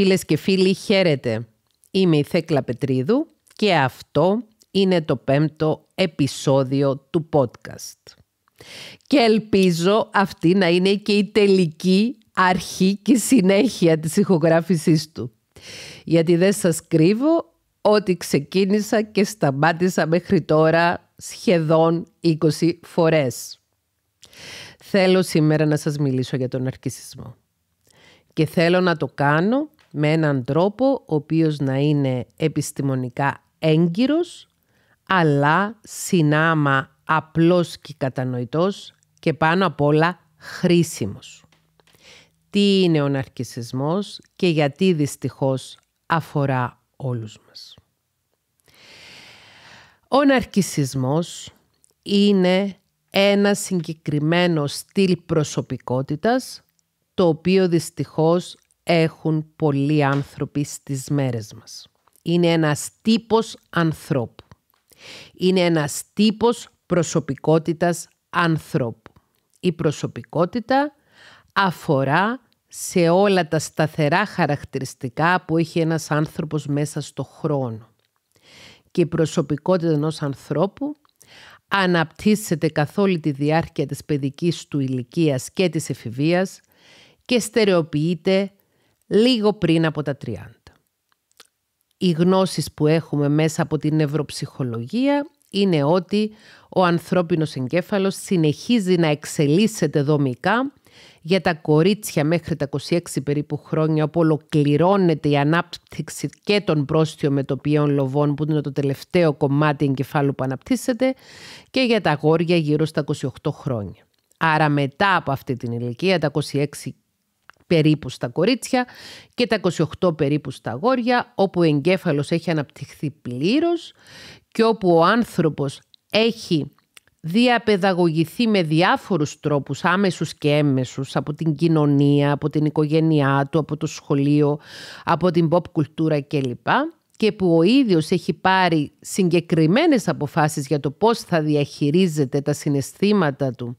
Φίλες και φίλοι, χαίρετε. Είμαι η Θέκλα Πετρίδου και αυτό είναι το πέμπτο επεισόδιο του podcast. Και ελπίζω αυτή να είναι και η τελική αρχή και συνέχεια της ηχογράφησής του. Γιατί δεν σας κρύβω ότι ξεκίνησα και σταμάτησα μέχρι τώρα σχεδόν 20 φορές. Θέλω σήμερα να σας μιλήσω για τον αρκισισμό. Και θέλω να το κάνω με έναν τρόπο ο οποίος να είναι επιστημονικά έγκυρος, αλλά συνάμα απλός και κατανοητός και πάνω απ' όλα χρήσιμος. Τι είναι ο ναρκισισμός και γιατί δυστυχώς αφορά όλους μας. Ο ναρκισισμός είναι ένα συγκεκριμένο στυλ προσωπικότητας το οποίο δυστυχώς έχουν πολλοί άνθρωποι στις μέρες μας. Είναι ένας τύπος ανθρώπου. Είναι ένας τύπος προσωπικότητας ανθρώπου. Η προσωπικότητα αφορά σε όλα τα σταθερά χαρακτηριστικά που έχει ένας άνθρωπος μέσα στο χρόνο. Και η προσωπικότητα ενός ανθρώπου αναπτύσσεται καθ' όλη τη διάρκεια της παιδικής του ηλικίας και της εφηβείας και στερεοποιείται λίγο πριν από τα 30. Οι γνώσεις που έχουμε μέσα από την νευροψυχολογία είναι ότι ο ανθρώπινος εγκέφαλος συνεχίζει να εξελίσσεται δομικά για τα κορίτσια μέχρι τα 26 περίπου χρόνια όπου ολοκληρώνεται η ανάπτυξη και των πρόστιων μετοπιών λοβών που είναι το τελευταίο κομμάτι εγκεφάλου που αναπτύσσεται και για τα γόρια γύρω στα 28 χρόνια. Άρα μετά από αυτή την ηλικία, τα 26 περίπου στα κορίτσια και τα 28 περίπου στα αγόρια, όπου ο εγκέφαλος έχει αναπτυχθεί πλήρως και όπου ο άνθρωπος έχει διαπαιδαγωγηθεί με διάφορους τρόπους, άμεσους και έμεσους, από την κοινωνία, από την οικογένειά του, από το σχολείο, από την pop κουλτούρα κλπ. Και που ο ίδιος έχει πάρει συγκεκριμένες αποφάσεις για το πώς θα διαχειρίζεται τα συναισθήματα του,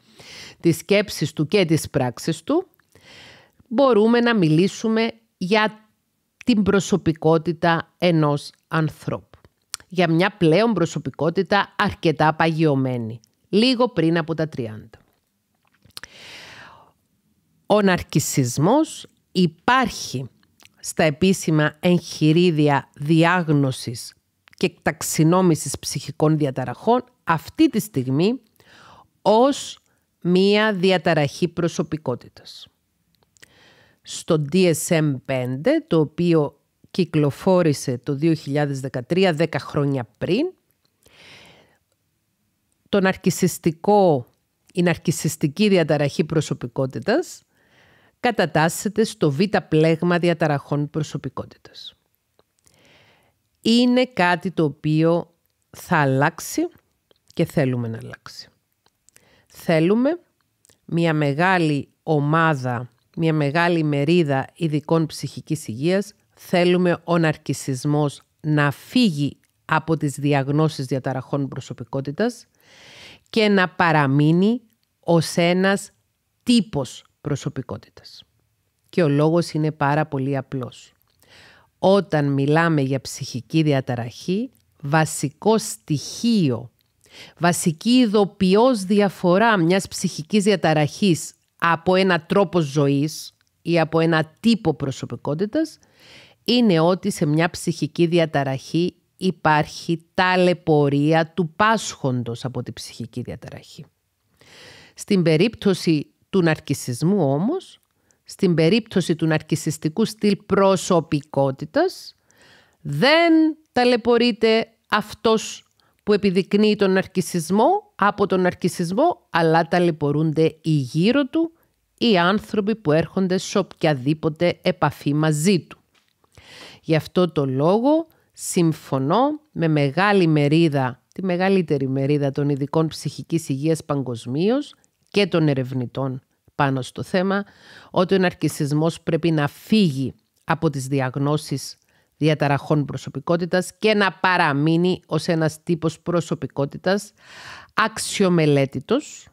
τις σκέψεις του και τις πράξεις του μπορούμε να μιλήσουμε για την προσωπικότητα ενός ανθρώπου. Για μια πλέον προσωπικότητα αρκετά παγιωμένη, λίγο πριν από τα 30. Ο ναρκισισμός υπάρχει στα επίσημα εγχειρίδια διάγνωσης και ταξινόμησης ψυχικών διαταραχών αυτή τη στιγμή ως μία διαταραχή προσωπικότητας στο DSM-5, το οποίο κυκλοφόρησε το 2013, 10 χρόνια πριν. τον ναρκισιστικό, η ναρκισιστική διαταραχή προσωπικότητας κατατάσσεται στο β' πλέγμα διαταραχών προσωπικότητας. Είναι κάτι το οποίο θα αλλάξει και θέλουμε να αλλάξει. Θέλουμε μια μεγάλη ομάδα μια μεγάλη μερίδα ειδικών ψυχικής υγείας, θέλουμε ο ναρκισισμός να φύγει από τις διαγνώσεις διαταραχών προσωπικότητας και να παραμείνει ως ένας τύπος προσωπικότητας. Και ο λόγος είναι πάρα πολύ απλός. Όταν μιλάμε για ψυχική διαταραχή, βασικό στοιχείο, βασική ειδοποιώς διαφορά μιας ψυχικής διαταραχής από ένα τρόπο ζωής ή από ένα τύπο προσωπικότητας είναι ότι σε μια ψυχική διαταραχή υπάρχει ταλαιπωρία του πάσχοντος από τη ψυχική διαταραχή. Στην περίπτωση του ναρκισισμού όμως, στην περίπτωση του ναρκισιστικού στυλ προσωπικότητας, δεν ταλαιπωρείται αυτός που επιδεικνύει τον ναρκισισμό από τον ναρκισισμό, αλλά ταλαιπωρούνται οι γύρω του οι άνθρωποι που έρχονται σε οποιαδήποτε επαφή μαζί του. Γι' αυτό το λόγο συμφωνώ με μεγάλη μερίδα, τη μεγαλύτερη μερίδα των ειδικών ψυχικής υγείας παγκοσμίως και των ερευνητών πάνω στο θέμα, ότι ο ναρκισισμός πρέπει να φύγει από τις διαγνώσεις διαταραχών προσωπικότητας και να παραμείνει ως ένας τύπος προσωπικότητας αξιομελέτητος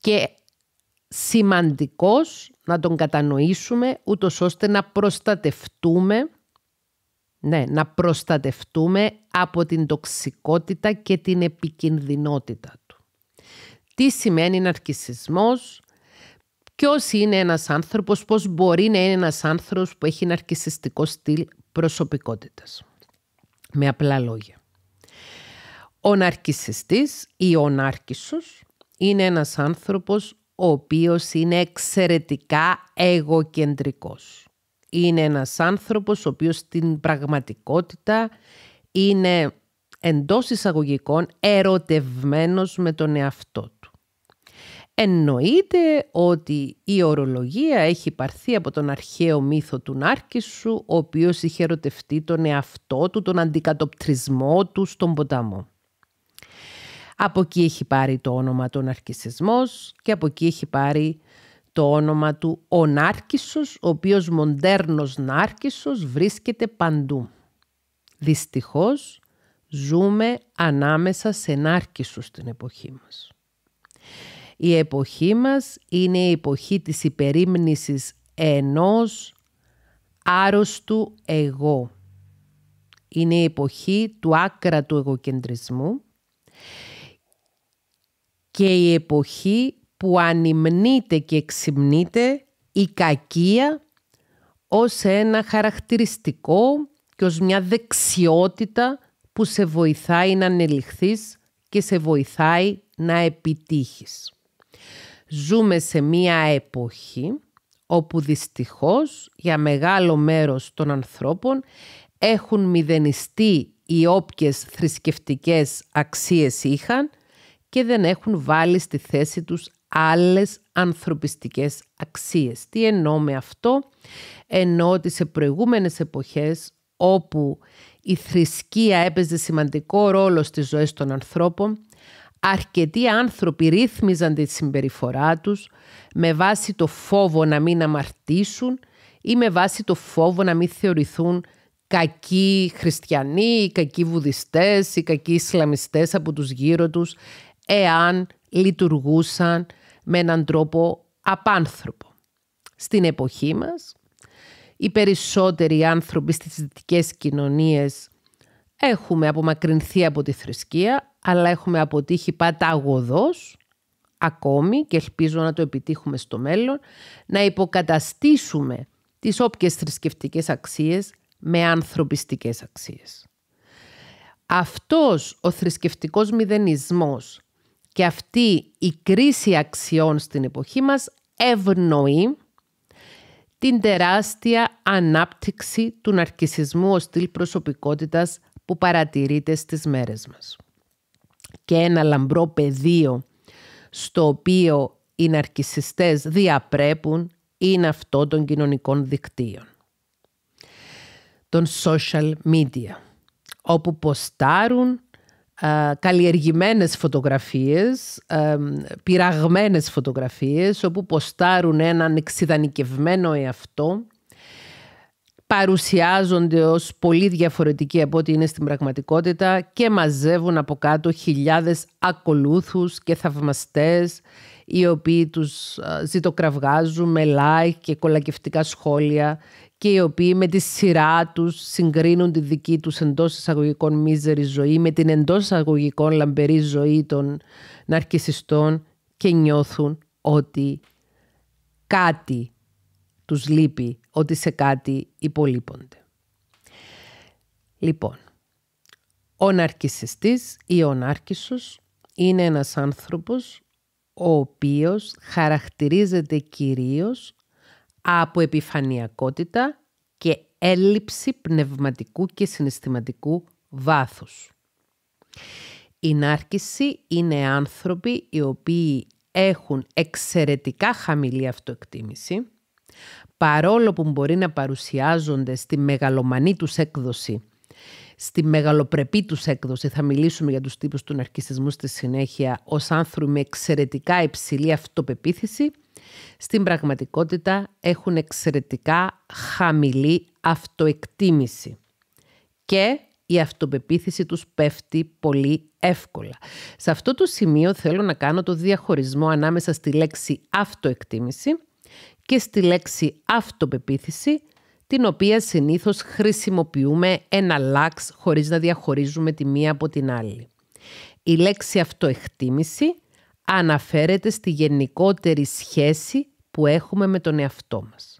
και σημαντικός να τον κατανοήσουμε ούτως ώστε να προστατευτούμε ναι, να προστατευτούμε από την τοξικότητα και την επικινδυνότητα του. Τι σημαίνει ναρκισισμός, ποιος είναι ένας άνθρωπος, πώς μπορεί να είναι ένας άνθρωπος που έχει ναρκισιστικό στυλ προσωπικότητας. Με απλά λόγια. Ο ναρκισιστής ή ο νάρκισσος είναι ένας άνθρωπος ο οποίος είναι εξαιρετικά εγωκεντρικός. Είναι ένας άνθρωπος ο οποίος στην πραγματικότητα είναι εντός εισαγωγικών ερωτευμένος με τον εαυτό του. Εννοείται ότι η ορολογία έχει πάρθει από τον αρχαίο μύθο του Νάρκησου, ο οποίος είχε ερωτευτεί τον εαυτό του, τον αντικατοπτρισμό του στον ποταμό. Από εκεί έχει πάρει το όνομα του ναρκισισμός... και από εκεί έχει πάρει το όνομα του ο Νάρκισσος, ο οποίος μοντέρνος Νάρκισσος βρίσκεται παντού. Δυστυχώς ζούμε ανάμεσα σε Νάρκισσους την εποχή μας. Η εποχή μας είναι η εποχή της υπερήμνησης ενός άρρωστου εγώ. Είναι η εποχή του άκρα του εγωκεντρισμού και η εποχή που ανυμνείται και εξυμνείται η κακία ως ένα χαρακτηριστικό και ως μια δεξιότητα που σε βοηθάει να ανελιχθείς και σε βοηθάει να επιτύχεις. Ζούμε σε μια εποχή όπου δυστυχώς για μεγάλο μέρος των ανθρώπων έχουν μηδενιστεί οι όποιες θρησκευτικές αξίες είχαν και δεν έχουν βάλει στη θέση τους άλλες ανθρωπιστικές αξίες. Τι εννοώ με αυτό, εννοώ ότι σε προηγούμενες εποχές όπου η θρησκεία έπαιζε σημαντικό ρόλο στις ζωές των ανθρώπων, αρκετοί άνθρωποι ρύθμιζαν τη συμπεριφορά τους με βάση το φόβο να μην αμαρτήσουν ή με βάση το φόβο να μην θεωρηθούν κακοί χριστιανοί, οι κακοί βουδιστές, οι κακοί Ισλαμιστές από τους γύρω τους εάν λειτουργούσαν με έναν τρόπο απάνθρωπο. Στην εποχή μας, οι περισσότεροι άνθρωποι στις δυτικές κοινωνίες έχουμε απομακρυνθεί από τη θρησκεία, αλλά έχουμε αποτύχει παταγωδός, ακόμη και ελπίζω να το επιτύχουμε στο μέλλον, να υποκαταστήσουμε τις όποιες θρησκευτικές αξίες με ανθρωπιστικές αξίες. Αυτός ο θρησκευτικός μηδενισμός και αυτή η κρίση αξιών στην εποχή μας ευνοεί την τεράστια ανάπτυξη του ναρκισισμού ως στυλ προσωπικότητας που παρατηρείται στις μέρες μας. Και ένα λαμπρό πεδίο στο οποίο οι ναρκισιστές διαπρέπουν είναι αυτό των κοινωνικών δικτύων. Των social media, όπου ποστάρουν ε, καλλιεργημένες φωτογραφίες, ε, πειραγμένες φωτογραφίες, όπου ποστάρουν έναν εξειδανικευμένο εαυτό, παρουσιάζονται ως πολύ διαφορετικοί από ό,τι είναι στην πραγματικότητα και μαζεύουν από κάτω χιλιάδες ακολούθους και θαυμαστές οι οποίοι τους ε, ζητοκραυγάζουν με like και κολακευτικά σχόλια και οι οποίοι με τη σειρά τους συγκρίνουν τη δική τους εντός εισαγωγικών μίζερη ζωή με την εντός εισαγωγικών λαμπερή ζωή των ναρκισιστών και νιώθουν ότι κάτι τους λείπει, ότι σε κάτι υπολείπονται. Λοιπόν, ο ναρκισιστής ή ο ναρκισσος είναι ένας άνθρωπος ο οποίος χαρακτηρίζεται κυρίως από επιφανειακότητα και έλλειψη πνευματικού και συναισθηματικού βάθους. Η νάρκηση είναι άνθρωποι οι οποίοι έχουν εξαιρετικά χαμηλή αυτοεκτίμηση, παρόλο που μπορεί να παρουσιάζονται στη μεγαλομανή τους έκδοση στη μεγαλοπρεπή τους έκδοση, θα μιλήσουμε για τους τύπους του ναρκισισμού στη συνέχεια, ως άνθρωποι με εξαιρετικά υψηλή αυτοπεποίθηση, στην πραγματικότητα έχουν εξαιρετικά χαμηλή αυτοεκτίμηση. Και η αυτοπεποίθηση τους πέφτει πολύ εύκολα. Σε αυτό το σημείο θέλω να κάνω το διαχωρισμό ανάμεσα στη λέξη αυτοεκτίμηση και στη λέξη αυτοπεποίθηση την οποία συνήθως χρησιμοποιούμε ένα λάξ χωρίς να διαχωρίζουμε τη μία από την άλλη. Η λέξη αυτοεκτίμηση αναφέρεται στη γενικότερη σχέση που έχουμε με τον εαυτό μας.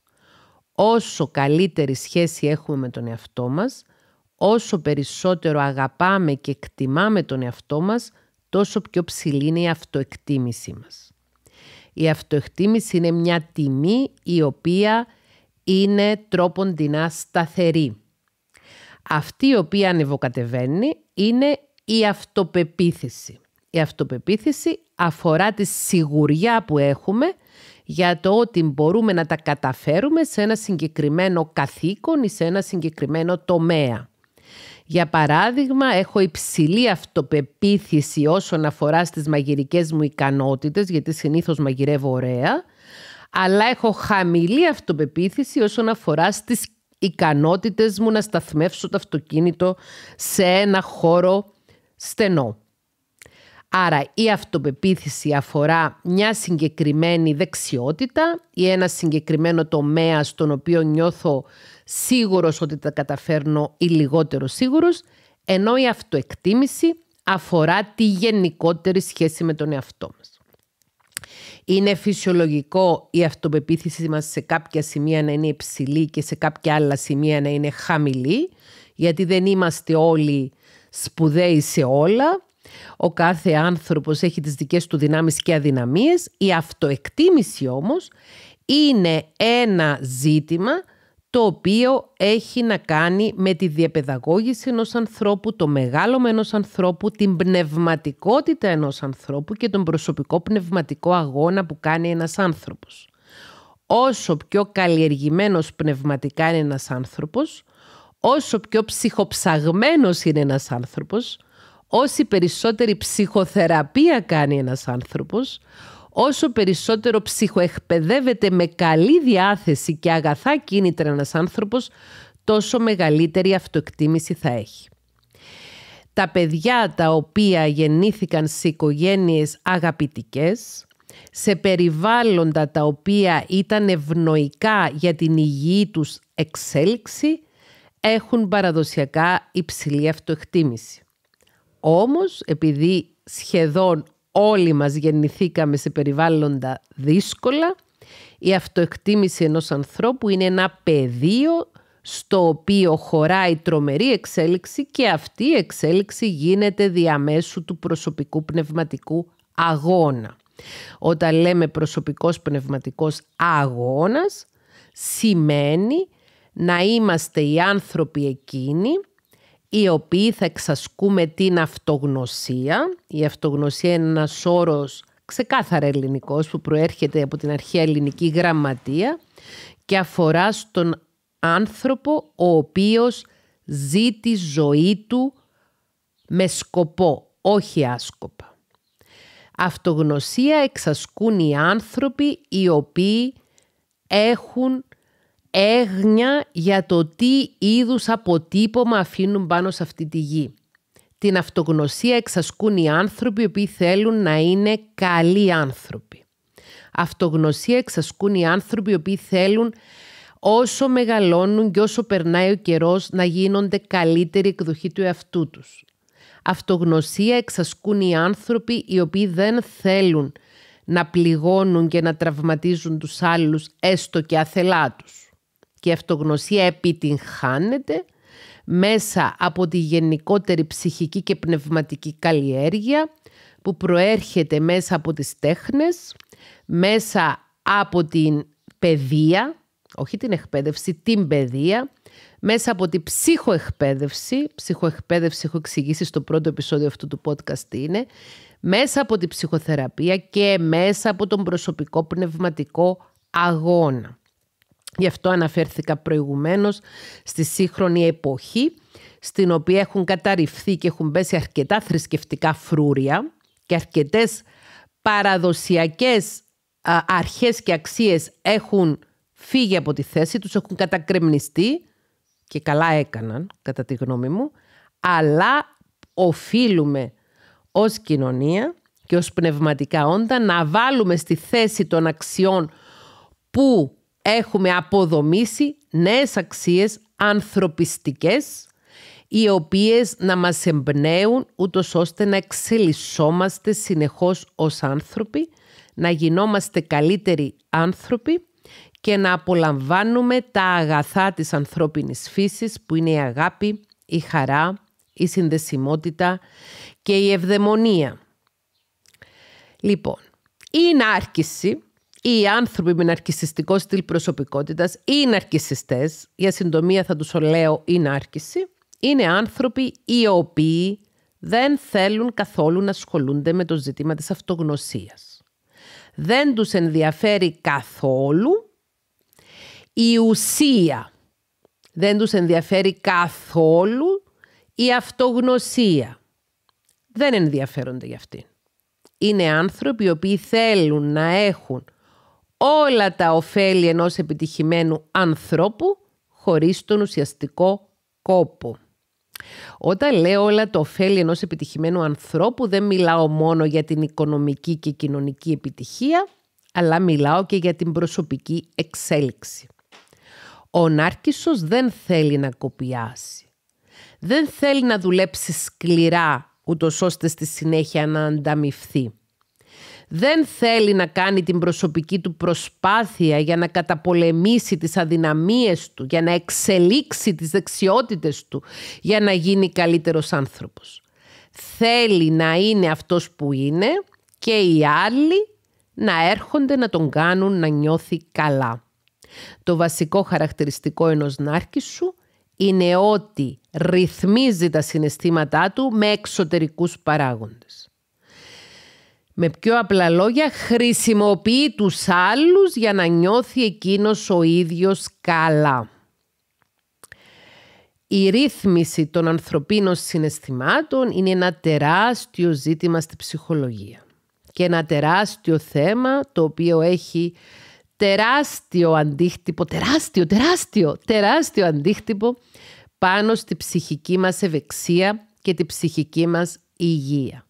Όσο καλύτερη σχέση έχουμε με τον εαυτό μας, όσο περισσότερο αγαπάμε και εκτιμάμε τον εαυτό μας, τόσο πιο ψηλή είναι η αυτοεκτίμησή μας. Η αυτοεκτίμηση είναι μια τιμή η οποία είναι τρόποντινά σταθερή. Αυτή η οποία ανεβοκατεβαίνει είναι η αυτοπεποίθηση. Η αυτοπεποίθηση αφορά τη σιγουριά που έχουμε για το ότι μπορούμε να τα καταφέρουμε σε ένα συγκεκριμένο καθήκον ή σε ένα συγκεκριμένο τομέα. Για παράδειγμα, έχω υψηλή αυτοπεποίθηση όσον αφορά στις μαγειρικές μου ικανότητες, γιατί συνήθως μαγειρεύω ωραία αλλά έχω χαμηλή αυτοπεποίθηση όσον αφορά στις ικανότητες μου να σταθμεύσω το αυτοκίνητο σε ένα χώρο στενό. Άρα η αυτοπεποίθηση αφορά μια συγκεκριμένη δεξιότητα ή ένα συγκεκριμένο τομέα στον οποίο νιώθω σίγουρος ότι τα καταφέρνω ή λιγότερο σίγουρος, ενώ η αυτοεκτίμηση αφορά τη γενικότερη σχέση με τον εαυτό μας. Είναι φυσιολογικό η αυτοπεποίθηση μας σε κάποια σημεία να είναι υψηλή και σε κάποια άλλα σημεία να είναι χαμηλή, γιατί δεν είμαστε όλοι σπουδαίοι σε όλα. Ο κάθε άνθρωπος έχει τις δικές του δυνάμεις και αδυναμίες. Η αυτοεκτίμηση όμως είναι ένα ζήτημα το οποίο έχει να κάνει με τη διαπαιδαγώγηση ενός ανθρώπου, το μεγάλωμα ενός ανθρώπου, την πνευματικότητα ενός ανθρώπου και τον προσωπικό πνευματικό αγώνα που κάνει ένας άνθρωπος. Όσο πιο καλλιεργημένος πνευματικά είναι ένας άνθρωπος, όσο πιο ψυχοψαγμένος είναι ένας άνθρωπος, όση περισσότερη ψυχοθεραπεία κάνει ένας άνθρωπος, Όσο περισσότερο ψυχοεκπαιδεύεται με καλή διάθεση και αγαθά κίνητρα ένας άνθρωπος, τόσο μεγαλύτερη αυτοεκτίμηση θα έχει. Τα παιδιά τα οποία γεννήθηκαν σε οικογένειες αγαπητικές, σε περιβάλλοντα τα οποία ήταν ευνοϊκά για την υγιή τους εξέλιξη, έχουν παραδοσιακά υψηλή αυτοεκτίμηση. Όμως, επειδή σχεδόν όλοι μας γεννηθήκαμε σε περιβάλλοντα δύσκολα. Η αυτοεκτίμηση ενός ανθρώπου είναι ένα πεδίο στο οποίο χωράει τρομερή εξέλιξη και αυτή η εξέλιξη γίνεται διαμέσου του προσωπικού πνευματικού αγώνα. Όταν λέμε προσωπικός πνευματικός αγώνας, σημαίνει να είμαστε οι άνθρωποι εκείνοι οι οποίοι θα εξασκούμε την αυτογνωσία. Η αυτογνωσία είναι ένας όρος ξεκάθαρα ελληνικός που προέρχεται από την αρχαία ελληνική γραμματεία και αφορά στον άνθρωπο ο οποίος ζει τη ζωή του με σκοπό, όχι άσκοπα. Αυτογνωσία εξασκούν οι άνθρωποι οι οποίοι έχουν έγνοια για το τι είδους αποτύπωμα αφήνουν πάνω σε αυτή τη γη. Την αυτογνωσία εξασκούν οι άνθρωποι οι οποίοι θέλουν να είναι καλοί άνθρωποι. Αυτογνωσία εξασκούν οι άνθρωποι οι οποίοι θέλουν όσο μεγαλώνουν και όσο περνάει ο καιρός να γίνονται καλύτερη εκδοχή του εαυτού τους. Αυτογνωσία εξασκούν οι άνθρωποι οι οποίοι δεν θέλουν να πληγώνουν και να τραυματίζουν τους άλλους έστω και αθελά και η αυτογνωσία επιτυγχάνεται μέσα από τη γενικότερη ψυχική και πνευματική καλλιέργεια που προέρχεται μέσα από τις τέχνες, μέσα από την παιδεία, όχι την εκπαίδευση, την παιδεία, μέσα από την ψυχοεκπαίδευση, ψυχοεκπαίδευση έχω εξηγήσει στο πρώτο επεισόδιο αυτού του podcast είναι, μέσα από την ψυχοθεραπεία και μέσα από τον προσωπικό πνευματικό αγώνα. Γι' αυτό αναφέρθηκα προηγουμένως στη σύγχρονη εποχή στην οποία έχουν καταρριφθεί και έχουν πέσει αρκετά θρησκευτικά φρούρια και αρκετές παραδοσιακές αρχές και αξίες έχουν φύγει από τη θέση τους, έχουν κατακρεμνιστεί και καλά έκαναν κατά τη γνώμη μου, αλλά οφείλουμε ως κοινωνία και ως πνευματικά όντα να βάλουμε στη θέση των αξιών που έχουμε αποδομήσει νέες αξίες ανθρωπιστικές οι οποίες να μας εμπνέουν ούτως ώστε να εξελισσόμαστε συνεχώς ως άνθρωποι, να γινόμαστε καλύτεροι άνθρωποι και να απολαμβάνουμε τα αγαθά της ανθρώπινης φύσης που είναι η αγάπη, η χαρά, η συνδεσιμότητα και η ευδαιμονία. Λοιπόν, η ενάρκηση οι άνθρωποι με ναρκισιστικό στυλ προσωπικότητας ή ναρκισιστές, για συντομία θα τους λέω ή νάρκηση, είναι άνθρωποι οι οποίοι δεν θέλουν καθόλου να ασχολούνται με το ζήτημα της αυτογνωσίας. Δεν τους ενδιαφέρει καθόλου η ουσία. Δεν τους ενδιαφέρει καθόλου η αυτογνωσία. Δεν ενδιαφέρονται για αυτήν. Είναι άνθρωποι οι οποίοι θέλουν να έχουν όλα τα ωφέλη ενός επιτυχημένου ανθρώπου χωρίς τον ουσιαστικό κόπο. Όταν λέω όλα τα ωφέλη ενός επιτυχημένου ανθρώπου δεν μιλάω μόνο για την οικονομική και κοινωνική επιτυχία αλλά μιλάω και για την προσωπική εξέλιξη. Ο Νάρκισσος δεν θέλει να κοπιάσει. Δεν θέλει να δουλέψει σκληρά ούτως ώστε στη συνέχεια να ανταμυφθεί δεν θέλει να κάνει την προσωπική του προσπάθεια για να καταπολεμήσει τις αδυναμίες του, για να εξελίξει τις δεξιότητες του, για να γίνει καλύτερος άνθρωπος. Θέλει να είναι αυτός που είναι και οι άλλοι να έρχονται να τον κάνουν να νιώθει καλά. Το βασικό χαρακτηριστικό ενός νάρκης σου είναι ότι ρυθμίζει τα συναισθήματά του με εξωτερικούς παράγοντες. Με πιο απλά λόγια, χρησιμοποιεί τους άλλους για να νιώθει εκείνος ο ίδιος καλά. Η ρύθμιση των ανθρωπίνων συναισθημάτων είναι ένα τεράστιο ζήτημα στη ψυχολογία και ένα τεράστιο θέμα το οποίο έχει τεράστιο αντίκτυπο, τεράστιο, τεράστιο, τεράστιο πάνω στη ψυχική μας ευεξία και τη ψυχική μας υγεία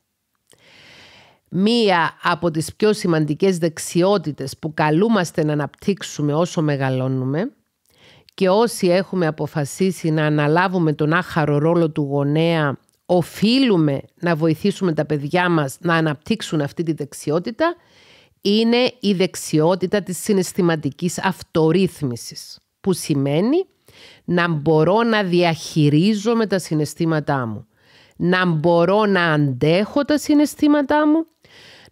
μία από τις πιο σημαντικές δεξιότητες που καλούμαστε να αναπτύξουμε όσο μεγαλώνουμε και όσοι έχουμε αποφασίσει να αναλάβουμε τον άχαρο ρόλο του γονέα οφείλουμε να βοηθήσουμε τα παιδιά μας να αναπτύξουν αυτή τη δεξιότητα είναι η δεξιότητα της συναισθηματικής αυτορύθμισης που σημαίνει να μπορώ να διαχειρίζομαι τα συναισθήματά μου, να μπορώ να αντέχω τα συναισθήματά μου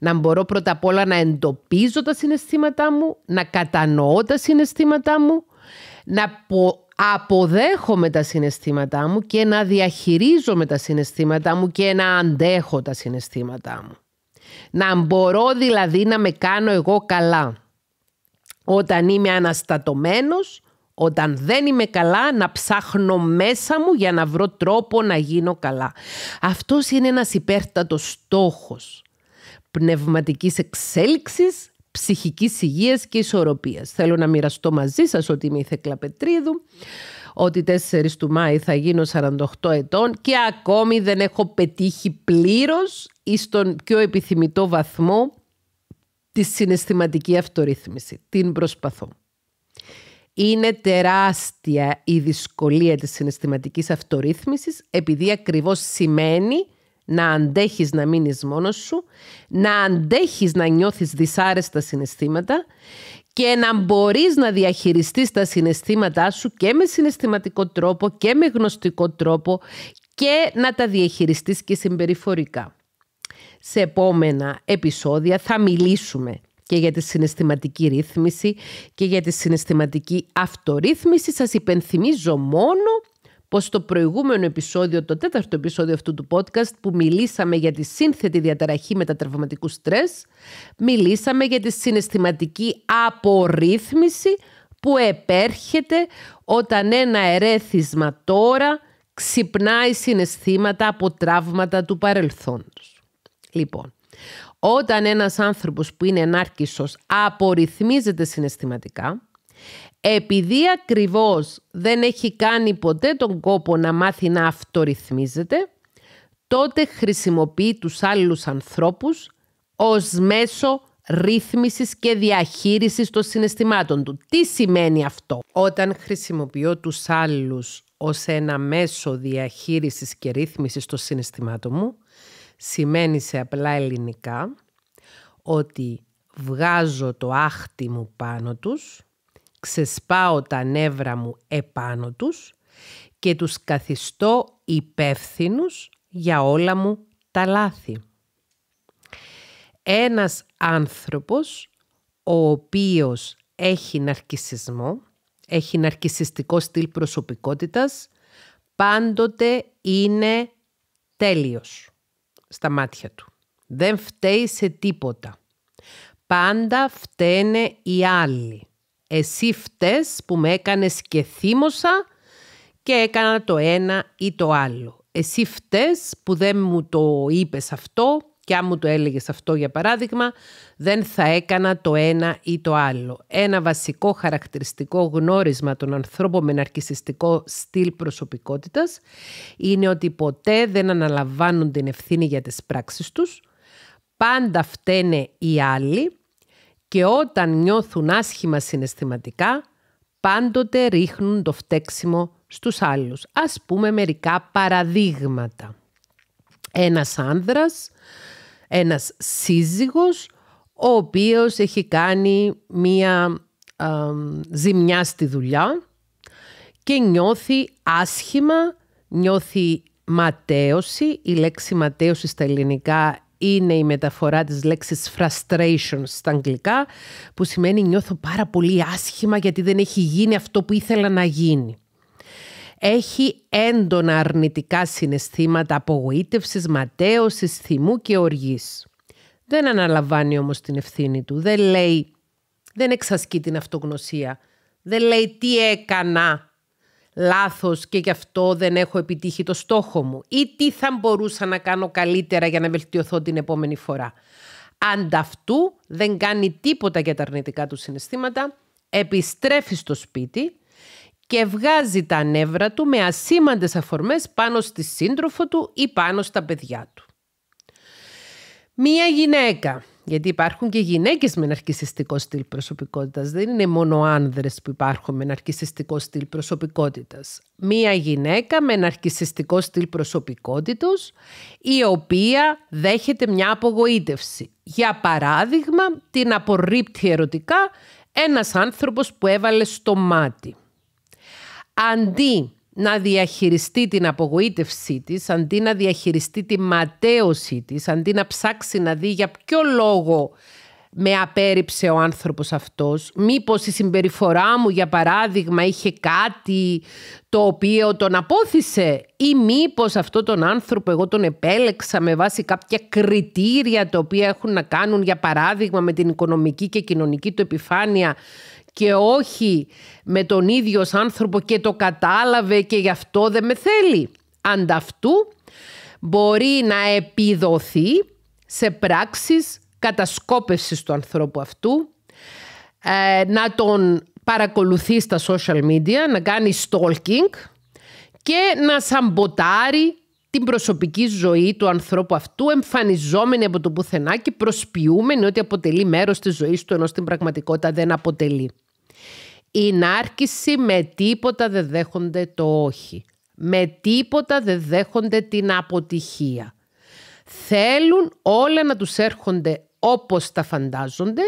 να μπορώ πρώτα απ' όλα να εντοπίζω τα συναισθήματά μου, να κατανοώ τα συναισθήματά μου, να αποδέχομαι τα συναισθήματά μου και να διαχειρίζομαι τα συναισθήματά μου και να αντέχω τα συναισθήματά μου. Να μπορώ δηλαδή να με κάνω εγώ καλά. Όταν είμαι αναστατωμένος, όταν δεν είμαι καλά, να ψάχνω μέσα μου για να βρω τρόπο να γίνω καλά. Αυτός είναι ένας υπέρτατος στόχος πνευματικής εξέλιξης, ψυχικής υγείας και ισορροπίας. Θέλω να μοιραστώ μαζί σας ότι είμαι η Θεκλα ότι 4 του Μάη θα γίνω 48 ετών και ακόμη δεν έχω πετύχει πλήρως ή στον πιο επιθυμητό βαθμό τη συναισθηματική αυτορύθμιση. Την προσπαθώ. Είναι τεράστια η δυσκολία της συναισθηματικής αυτορύθμισης επειδή ακριβώς σημαίνει να αντέχεις να μείνεις μόνος σου, να αντέχεις να νιώθεις δυσάρεστα συναισθήματα και να μπορείς να διαχειριστείς τα συναισθήματά σου και με συναισθηματικό τρόπο και με γνωστικό τρόπο και να τα διαχειριστείς και συμπεριφορικά. Σε επόμενα επεισόδια θα μιλήσουμε και για τη συναισθηματική ρύθμιση και για τη συναισθηματική αυτορύθμιση. Σας υπενθυμίζω μόνο πως στο προηγούμενο επεισόδιο, το τέταρτο επεισόδιο αυτού του podcast που μιλήσαμε για τη σύνθετη διαταραχή μετατραυματικού στρες, μιλήσαμε για τη συναισθηματική απορρίθμιση που επέρχεται όταν ένα ερέθισμα τώρα ξυπνάει συναισθήματα από τραύματα του παρελθόντος. Λοιπόν, όταν ένας άνθρωπος που είναι ενάρκησος απορριθμίζεται συναισθηματικά, επειδή ακριβώς δεν έχει κάνει ποτέ τον κόπο να μάθει να αυτορυθμίζεται, τότε χρησιμοποιεί τους άλλους ανθρώπους ως μέσο ρύθμισης και διαχείρισης των συναισθημάτων του. Τι σημαίνει αυτό? Όταν χρησιμοποιώ τους άλλους ως ένα μέσο διαχείρισης και ρύθμισης των συναισθημάτων μου, σημαίνει σε απλά ελληνικά ότι βγάζω το άχτι μου πάνω τους ξεσπάω τα νεύρα μου επάνω τους και τους καθιστώ υπεύθυνους για όλα μου τα λάθη. Ένας άνθρωπος ο οποίος έχει ναρκισισμό, έχει ναρκισιστικό στυλ προσωπικότητας, πάντοτε είναι τέλειος στα μάτια του. Δεν φταίει σε τίποτα. Πάντα φταίνε οι άλλοι. Εσύ φταίς που με έκανες και θύμωσα και έκανα το ένα ή το άλλο. Εσύ φταίς που δεν μου το είπες αυτό και αν μου το έλεγες αυτό για παράδειγμα, δεν θα έκανα το ένα ή το άλλο. Ένα βασικό χαρακτηριστικό γνώρισμα των ανθρώπων με ναρκισιστικό στυλ προσωπικότητας είναι ότι ποτέ δεν αναλαμβάνουν την ευθύνη για τις πράξεις τους, πάντα φταίνε οι άλλοι και όταν νιώθουν άσχημα συναισθηματικά, πάντοτε ρίχνουν το φταίξιμο στους άλλους. Ας πούμε μερικά παραδείγματα. Ένας άνδρας, ένας σύζυγος, ο οποίος έχει κάνει μία ζημιά στη δουλειά και νιώθει άσχημα, νιώθει ματέωση. Η λέξη ματέωση στα ελληνικά είναι η μεταφορά της λέξης frustration στα αγγλικά, που σημαίνει νιώθω πάρα πολύ άσχημα γιατί δεν έχει γίνει αυτό που ήθελα να γίνει. Έχει έντονα αρνητικά συναισθήματα απογοήτευσης, ματέωσης, θυμού και οργής. Δεν αναλαμβάνει όμως την ευθύνη του, δεν λέει, δεν εξασκεί την αυτογνωσία, δεν λέει τι έκανα λάθος και γι' αυτό δεν έχω επιτύχει το στόχο μου ή τι θα μπορούσα να κάνω καλύτερα για να βελτιωθώ την επόμενη φορά. Ανταυτού δεν κάνει τίποτα για τα αρνητικά του συναισθήματα, επιστρέφει στο σπίτι και βγάζει τα νεύρα του με ασήμαντες αφορμές πάνω στη σύντροφο του ή πάνω στα παιδιά του. Μία γυναίκα γιατί υπάρχουν και γυναίκες με ναρκιστικό στυλ προσωπικότητας. Δεν είναι μόνο άνδρες που υπάρχουν με ναρκιστικό στυλ προσωπικότητας. Μία γυναίκα με ναρκιστικό στυλ προσωπικότητα, η οποία δέχεται μια απογοήτευση. Για παράδειγμα, την απορρίπτει ερωτικά ένας άνθρωπος που έβαλε στο μάτι. Αντί να διαχειριστεί την απογοήτευσή της, αντί να διαχειριστεί τη ματέωσή της, αντί να ψάξει να δει για ποιο λόγο με απέρριψε ο άνθρωπος αυτός. Μήπως η συμπεριφορά μου, για παράδειγμα, είχε κάτι το οποίο τον απόθησε ή μήπως αυτό τον άνθρωπο εγώ τον επέλεξα με βάση κάποια κριτήρια τα οποία έχουν να κάνουν, για παράδειγμα, με την οικονομική και κοινωνική του επιφάνεια και όχι με τον ίδιο άνθρωπο και το κατάλαβε και γι' αυτό δεν με θέλει. Ανταυτού μπορεί να επιδοθεί σε πράξεις κατασκόπευσης του ανθρώπου αυτού, ε, να τον παρακολουθεί στα social media, να κάνει stalking και να σαμποτάρει την προσωπική ζωή του ανθρώπου αυτού, εμφανιζόμενη από το πουθενά και προσποιούμενη ότι αποτελεί μέρος της ζωής του, ενώ στην πραγματικότητα δεν αποτελεί. Η νάρκηση με τίποτα δεν δέχονται το όχι. Με τίποτα δεν δέχονται την αποτυχία. Θέλουν όλα να τους έρχονται όπως τα φαντάζονται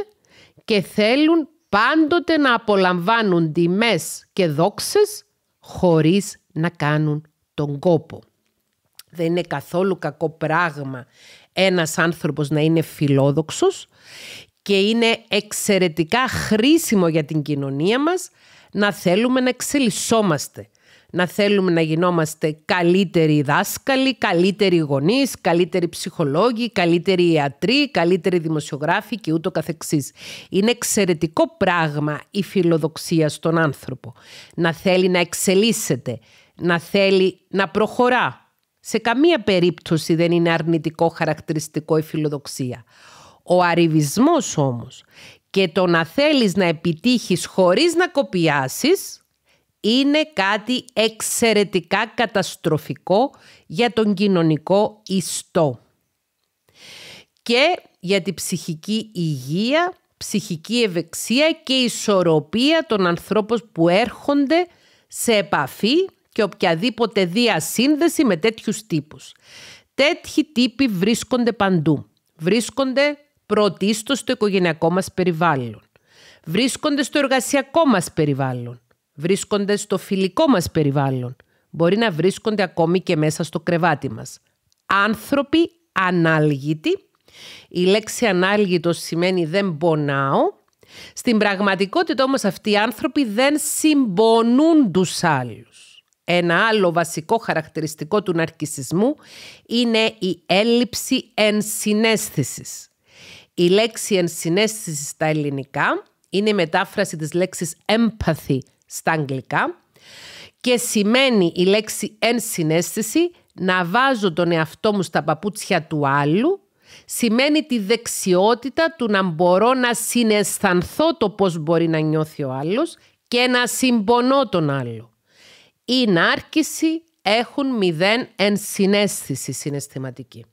και θέλουν πάντοτε να απολαμβάνουν τιμές και δόξες χωρίς να κάνουν τον κόπο. Δεν είναι καθόλου κακό πράγμα ένας άνθρωπος να είναι φιλόδοξος και είναι εξαιρετικά χρήσιμο για την κοινωνία μας να θέλουμε να εξελισσόμαστε. Να θέλουμε να γινόμαστε καλύτεροι δάσκαλοι, καλύτεροι γονείς, καλύτεροι ψυχολόγοι, καλύτεροι ιατροί, καλύτεροι δημοσιογράφοι και ούτω καθεξής. Είναι εξαιρετικό πράγμα η φιλοδοξία στον άνθρωπο. Να θέλει να εξελίσσεται, να θέλει να προχωρά. Σε καμία περίπτωση δεν είναι αρνητικό χαρακτηριστικό η φιλοδοξία. Ο αριβισμός όμως και το να θέλεις να επιτύχεις χωρίς να κοπιάσεις είναι κάτι εξαιρετικά καταστροφικό για τον κοινωνικό ιστό. Και για τη ψυχική υγεία, ψυχική ευεξία και ισορροπία των ανθρώπων που έρχονται σε επαφή και οποιαδήποτε διασύνδεση με τέτοιους τύπους. Τέτοιοι τύποι βρίσκονται παντού. Βρίσκονται πρωτίστως στο οικογενειακό μας περιβάλλον. Βρίσκονται στο εργασιακό μας περιβάλλον. Βρίσκονται στο φιλικό μας περιβάλλον. Μπορεί να βρίσκονται ακόμη και μέσα στο κρεβάτι μας. Άνθρωποι ανάλγητοι. Η λέξη ανάλγητο σημαίνει δεν πονάω. Στην πραγματικότητα όμως αυτοί οι άνθρωποι δεν συμπονούν τους άλλους. Ένα άλλο βασικό χαρακτηριστικό του ναρκισισμού είναι η έλλειψη ενσυναίσθησης. Η λέξη ενσυναίσθηση στα ελληνικά είναι η μετάφραση της λέξης empathy στα αγγλικά και σημαίνει η λέξη ενσυναίσθηση να βάζω τον εαυτό μου στα παπούτσια του άλλου σημαίνει τη δεξιότητα του να μπορώ να συναισθανθώ το πώς μπορεί να νιώθει ο άλλος και να συμπονώ τον άλλο. Η νάρκηση έχουν μηδέν ενσυναίσθηση συναισθηματική.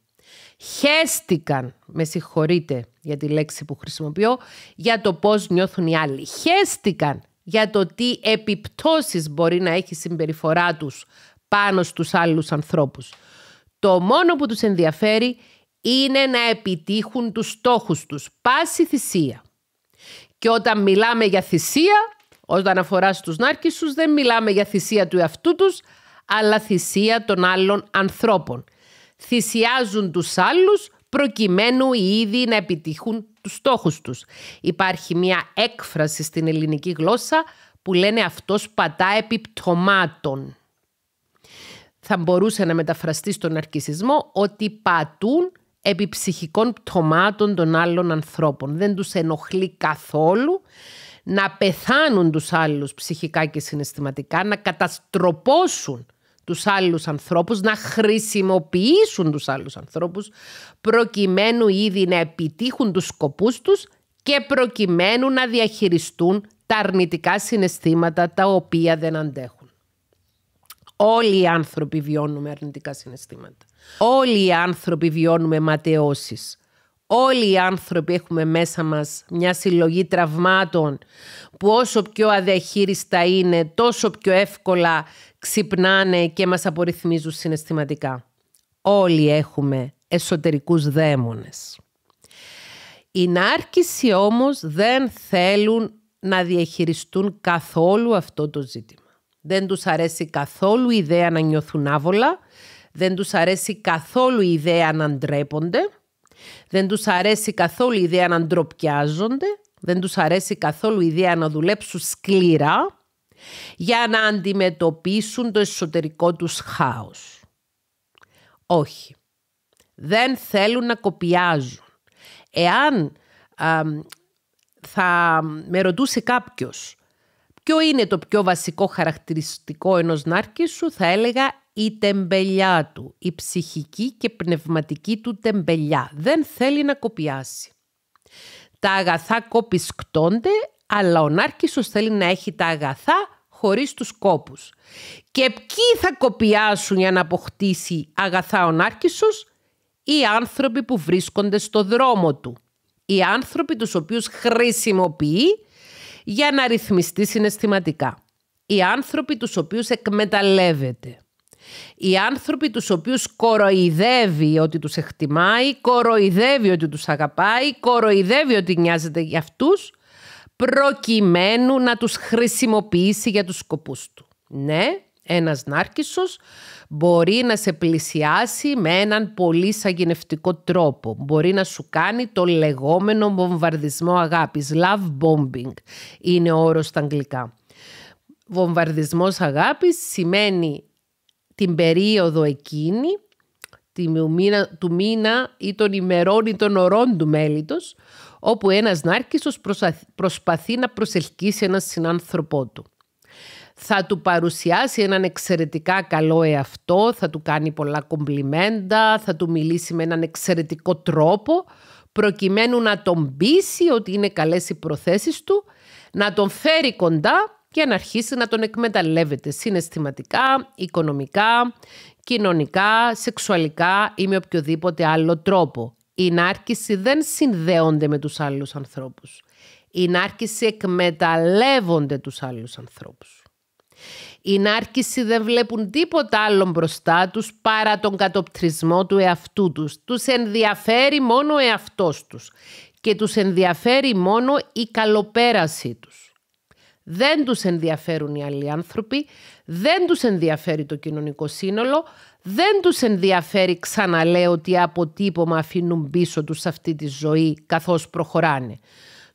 Χέστηκαν, με συγχωρείτε, για τη λέξη που χρησιμοποιώ, για το πώς νιώθουν οι άλλοι. Χέστηκαν για το τι επιπτώσεις μπορεί να έχει η συμπεριφορά τους πάνω στους άλλους ανθρώπους. Το μόνο που τους ενδιαφέρει είναι να επιτύχουν τους στόχους τους. Πάση θυσία. Και όταν μιλάμε για θυσία, όταν αφοράς στους νάρκισσους, δεν μιλάμε για θυσία του εαυτού τους, αλλά θυσία των άλλων ανθρώπων. Θυσιάζουν τους άλλους προκειμένου οι ίδιοι να επιτυχούν τους στόχους τους. Υπάρχει μια έκφραση στην ελληνική γλώσσα που λένε «αυτός πατά επί πτωμάτων». Θα μπορούσε να μεταφραστεί στον αρκισισμό ότι πατούν επί ψυχικών πτωμάτων των άλλων ανθρώπων. Δεν τους ενοχλεί καθόλου να πεθάνουν τους άλλους ψυχικά και συναισθηματικά, να καταστροπώσουν τους άλλους ανθρώπους, να χρησιμοποιήσουν τους άλλους ανθρώπους προκειμένου ήδη να επιτύχουν τους σκοπούς τους και προκειμένου να διαχειριστούν τα αρνητικά συναισθήματα τα οποία δεν αντέχουν. Όλοι οι άνθρωποι βιώνουμε αρνητικά συναισθήματα. Όλοι οι άνθρωποι βιώνουμε ματαιώσεις όλοι οι άνθρωποι έχουμε μέσα μας μια συλλογή τραυμάτων που όσο πιο αδιαχείριστα είναι, τόσο πιο εύκολα ξυπνάνε και μας απορριθμίζουν συναισθηματικά. Όλοι έχουμε εσωτερικούς δαίμονες. Οι νάρκησοι όμως δεν θέλουν να διαχειριστούν καθόλου αυτό το ζήτημα. Δεν τους αρέσει καθόλου η ιδέα να νιώθουν άβολα, δεν τους αρέσει καθόλου η ιδέα να ντρέπονται δεν τους αρέσει καθόλου η ιδέα να ντροπιάζονται, δεν τους αρέσει καθόλου η ιδέα να δουλέψουν σκληρά για να αντιμετωπίσουν το εσωτερικό τους χάος. Όχι. Δεν θέλουν να κοπιάζουν. Εάν α, θα με ρωτούσε κάποιος ποιο είναι το πιο βασικό χαρακτηριστικό ενός νάρκης σου, θα έλεγα η τεμπελιά του, η ψυχική και πνευματική του τεμπελιά. Δεν θέλει να κοπιάσει. Τα αγαθά κοπισκτώνται, αλλά ο Νάρκησος θέλει να έχει τα αγαθά χωρίς τους κόπους. Και ποιοι θα κοπιάσουν για να αποκτήσει αγαθά ο Νάρκησος Οι άνθρωποι που βρίσκονται στο δρόμο του. Οι άνθρωποι τους οποίους χρησιμοποιεί για να ρυθμιστεί συναισθηματικά. Οι άνθρωποι τους οποίους εκμεταλλεύεται. Οι άνθρωποι τους οποίους κοροϊδεύει ότι τους εκτιμάει, κοροϊδεύει ότι τους αγαπάει, κοροϊδεύει ότι νοιάζεται για αυτούς, προκειμένου να τους χρησιμοποιήσει για τους σκοπούς του. Ναι, ένας νάρκισσος μπορεί να σε πλησιάσει με έναν πολύ σαγηνευτικό τρόπο. Μπορεί να σου κάνει το λεγόμενο βομβαρδισμό αγάπης, love bombing είναι ο όρος στα αγγλικά. Βομβαρδισμός αγάπης σημαίνει την περίοδο εκείνη του μήνα, του ή των ημερών ή των ωρών του μέλητος, όπου ένας νάρκισος προσπαθεί να προσελκύσει έναν συνάνθρωπό του. Θα του παρουσιάσει έναν εξαιρετικά καλό εαυτό, θα του κάνει πολλά κομπλιμέντα, θα του μιλήσει με έναν εξαιρετικό τρόπο, προκειμένου να τον πείσει ότι είναι καλές οι προθέσεις του, να τον φέρει κοντά και να αρχίσει να τον εκμεταλλεύεται συναισθηματικά, οικονομικά, κοινωνικά, σεξουαλικά ή με οποιοδήποτε άλλο τρόπο. Η νάρκηση δεν συνδέονται με τους άλλους ανθρώπους. Η νάρκηση εκμεταλλεύονται τους άλλους ανθρώπους. Η νάρκησοι δεν βλέπουν τίποτα άλλο μπροστά τους παρά τον κατοπτρισμό του εαυτού τους. Τους ενδιαφέρει μόνο ο εαυτός τους και τους ενδιαφέρει μόνο η καλοπέρασή τους. Δεν τους ενδιαφέρουν οι άλλοι άνθρωποι, δεν τους ενδιαφέρει το κοινωνικό σύνολο, δεν τους ενδιαφέρει, ξαναλέω, τι αποτύπωμα αφήνουν πίσω τους σε αυτή τη ζωή καθώς προχωράνε.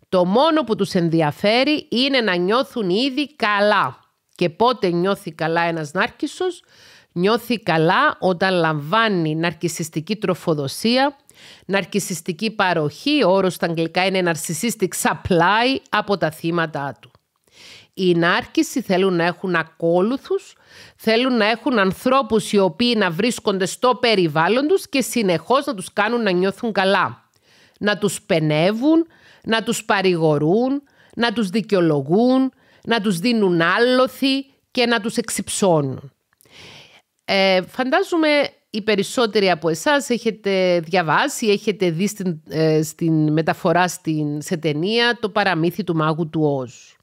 Το μόνο που τους ενδιαφέρει είναι να νιώθουν ήδη καλά. Και πότε νιώθει καλά ένας νάρκισσος, νιώθει καλά όταν λαμβάνει ναρκισιστική τροφοδοσία, ναρκισιστική παροχή, όρος στα αγγλικά είναι narcissistic supply από τα θύματα του οι νάρκισοι θέλουν να έχουν ακόλουθους, θέλουν να έχουν ανθρώπους οι οποίοι να βρίσκονται στο περιβάλλον τους και συνεχώς να τους κάνουν να νιώθουν καλά. Να τους πενεύουν, να τους παρηγορούν, να τους δικαιολογούν, να τους δίνουν άλοθη και να τους εξυψώνουν. Ε, φαντάζομαι οι περισσότεροι από εσάς έχετε διαβάσει, έχετε δει στην, ε, μεταφορά στην, σε ταινία το παραμύθι του μάγου του Όζου.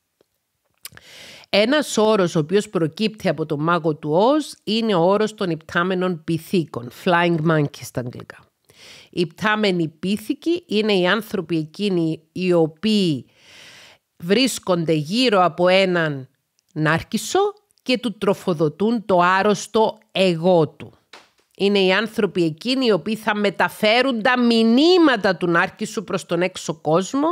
Ένας όρος ο οποίος προκύπτει από το μάγο του Όζ είναι ο όρος των υπτάμενων πυθίκων, flying monkeys στα αγγλικά. Οι υπτάμενοι είναι οι άνθρωποι εκείνοι οι οποίοι βρίσκονται γύρω από έναν νάρκισο και του τροφοδοτούν το άρρωστο εγώ του. Είναι οι άνθρωποι εκείνοι οι οποίοι θα μεταφέρουν τα μηνύματα του νάρκισου προς τον έξω κόσμο.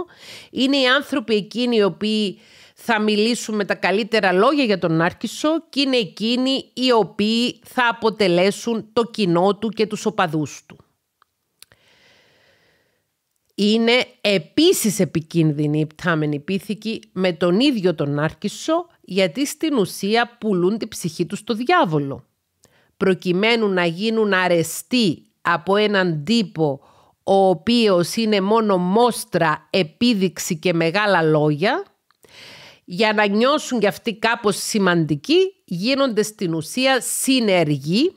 Είναι οι άνθρωποι εκείνοι οι οποίοι θα μιλήσουν με τα καλύτερα λόγια για τον Άρκισο και είναι εκείνοι οι οποίοι θα αποτελέσουν το κοινό του και τους οπαδούς του. Είναι επίσης επικίνδυνη, οι πτάμενοι πίθηκοι με τον ίδιο τον Άρκισο γιατί στην ουσία πουλούν τη ψυχή τους στο διάβολο. Προκειμένου να γίνουν αρεστοί από έναν τύπο ο οποίος είναι μόνο μόστρα, επίδειξη και μεγάλα λόγια για να νιώσουν κι αυτοί κάπως σημαντικοί, γίνονται στην ουσία συνεργοί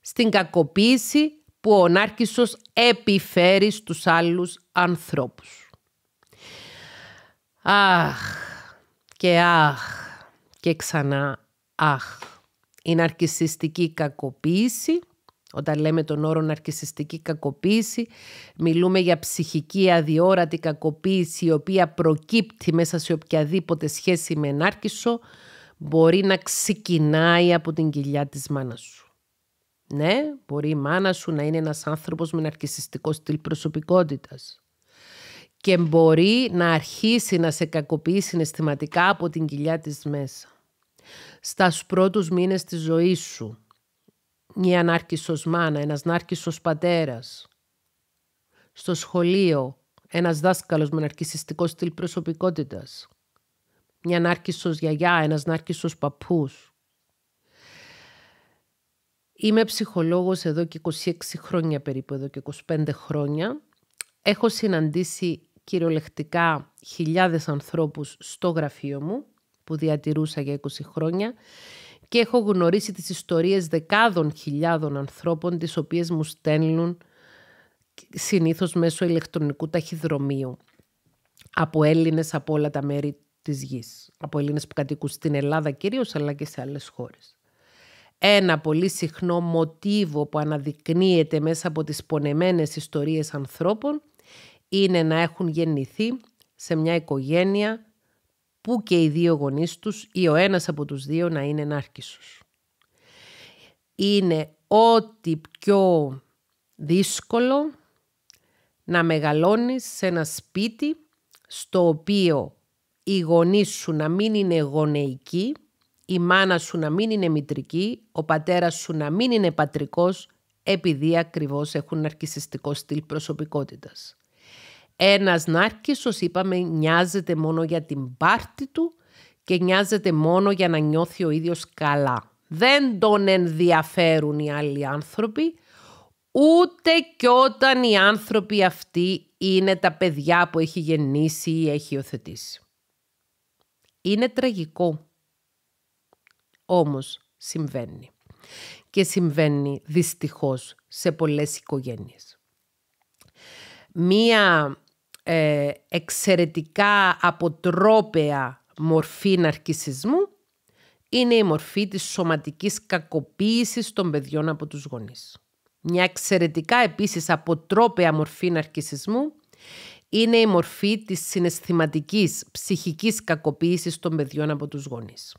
στην κακοποίηση που ο Νάρκισσος επιφέρει στους άλλους ανθρώπους. Αχ και αχ και ξανά αχ. Η ναρκισιστική κακοποίηση όταν λέμε τον όρο ναρκισιστική κακοποίηση, μιλούμε για ψυχική αδιόρατη κακοποίηση η οποία προκύπτει μέσα σε οποιαδήποτε σχέση με ενάρκησο, μπορεί να ξεκινάει από την κοιλιά της μάνας σου. Ναι, μπορεί η μάνα σου να είναι ένας άνθρωπος με ναρκισιστικό στυλ προσωπικότητας. Και μπορεί να αρχίσει να σε κακοποιεί συναισθηματικά από την κοιλιά της μέσα. Στα πρώτους μήνες της ζωής σου, μια νάρκισος μάνα, ένας νάρκισος πατέρας, στο σχολείο ένας δάσκαλος με ναρκισιστικό στυλ προσωπικότητας, μια νάρκισος γιαγιά, ένας νάρκισος παππούς. Είμαι ψυχολόγος εδώ και 26 χρόνια περίπου, εδώ και 25 χρόνια. Έχω συναντήσει κυριολεκτικά χιλιάδες ανθρώπους στο γραφείο μου που διατηρούσα για 20 χρόνια και έχω γνωρίσει τις ιστορίες δεκάδων χιλιάδων ανθρώπων τις οποίες μου στέλνουν συνήθως μέσω ηλεκτρονικού ταχυδρομείου από Έλληνες από όλα τα μέρη της γης, από Έλληνες που κατοικούν στην Ελλάδα κυρίως αλλά και σε άλλες χώρες. Ένα πολύ συχνό μοτίβο που αναδεικνύεται μέσα από τις πονεμένες ιστορίες ανθρώπων είναι να έχουν γεννηθεί σε μια οικογένεια που και οι δύο γονείς τους ή ο ένας από τους δύο να είναι νάρκισσος. Είναι ό,τι πιο δύσκολο να μεγαλώνεις σε ένα σπίτι στο οποίο οι γονείς σου να μην είναι γονεϊκοί, η μάνα σου να μην είναι μητρική, ο πατέρας σου να μην είναι πατρικός, επειδή ακριβώς έχουν αρκισιστικό στυλ προσωπικότητας. Ένας όπω είπαμε, νοιάζεται μόνο για την πάρτη του και νοιάζεται μόνο για να νιώθει ο ίδιος καλά. Δεν τον ενδιαφέρουν οι άλλοι άνθρωποι, ούτε και όταν οι άνθρωποι αυτοί είναι τα παιδιά που έχει γεννήσει ή έχει υιοθετήσει. Είναι τραγικό. Όμως συμβαίνει. Και συμβαίνει δυστυχώς σε πολλές οικογένειες. Μία ε, εξαιρετικά αποτρόπαια μορφή ναρκισισμού είναι η μορφή της σωματικής κακοποίησης των παιδιών από τους γονείς. Μια εξαιρετικά επίσης αποτρόπαια μορφή ναρκισισμού είναι η μορφή της συναισθηματικής ψυχικής κακοποίησης των παιδιών από τους γονείς.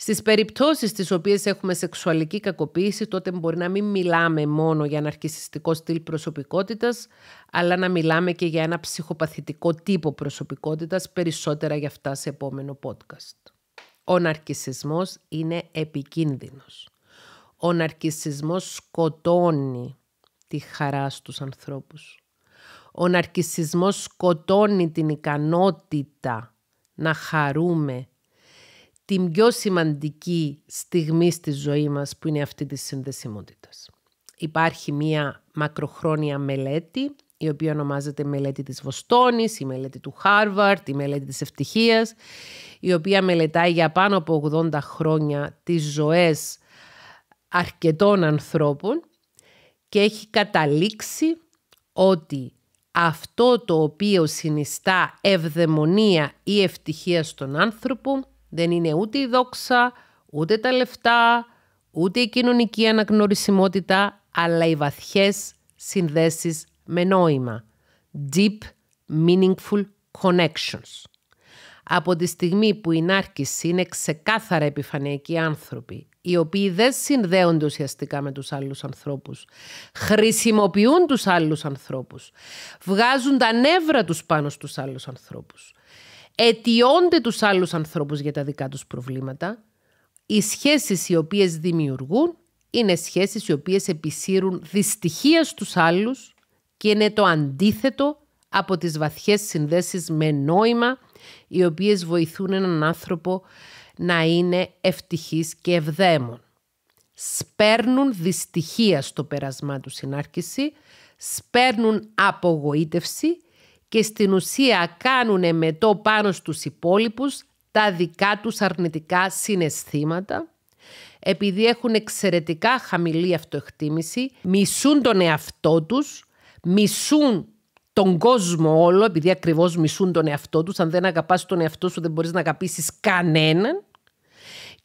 Στις περιπτώσεις τις οποίες έχουμε σεξουαλική κακοποίηση, τότε μπορεί να μην μιλάμε μόνο για αρχισιστικό στυλ προσωπικότητας, αλλά να μιλάμε και για ένα ψυχοπαθητικό τύπο προσωπικότητας, περισσότερα για αυτά σε επόμενο podcast. Ο ναρκισισμός είναι επικίνδυνος. Ο ναρκισισμός σκοτώνει τη χαρά στους ανθρώπους. Ο ναρκισισμός σκοτώνει την ικανότητα να χαρούμε την πιο σημαντική στιγμή στη ζωή μας που είναι αυτή της συνδεσιμότητας. Υπάρχει μία μακροχρόνια μελέτη η οποία ονομάζεται μελέτη της Βοστόνης, η μελέτη του Χάρβαρτ, η μελέτη της ευτυχίας, η οποία μελετάει για πάνω από 80 χρόνια τις ζωές αρκετών ανθρώπων και έχει καταλήξει ότι αυτό το οποίο συνιστά ευδαιμονία ή ευτυχία στον άνθρωπο δεν είναι ούτε η δόξα, ούτε τα λεφτά, ούτε η κοινωνική αναγνωρισιμότητα, αλλά οι βαθιές συνδέσεις με νόημα. Deep, meaningful connections. Από τη στιγμή που η νάρκηση είναι ξεκάθαρα επιφανειακοί άνθρωποι, οι οποίοι δεν συνδέονται ουσιαστικά με τους άλλους ανθρώπους, χρησιμοποιούν τους άλλους ανθρώπους, βγάζουν τα νεύρα τους πάνω στους άλλους ανθρώπους, αιτιώνται τους άλλους ανθρώπους για τα δικά τους προβλήματα. Οι σχέσεις οι οποίες δημιουργούν είναι σχέσεις οι οποίες επισύρουν δυστυχία στους άλλους και είναι το αντίθετο από τις βαθιές συνδέσεις με νόημα οι οποίες βοηθούν έναν άνθρωπο να είναι ευτυχής και ευδαίμων. Σπέρνουν δυστυχία στο περασμά του συνάρκηση, σπέρνουν απογοήτευση και στην ουσία κάνουν με το πάνω στους υπόλοιπους τα δικά τους αρνητικά συναισθήματα, επειδή έχουν εξαιρετικά χαμηλή αυτοεκτίμηση, μισούν τον εαυτό τους, μισούν τον κόσμο όλο, επειδή ακριβώς μισούν τον εαυτό τους, αν δεν αγαπάς τον εαυτό σου δεν μπορείς να αγαπήσεις κανέναν,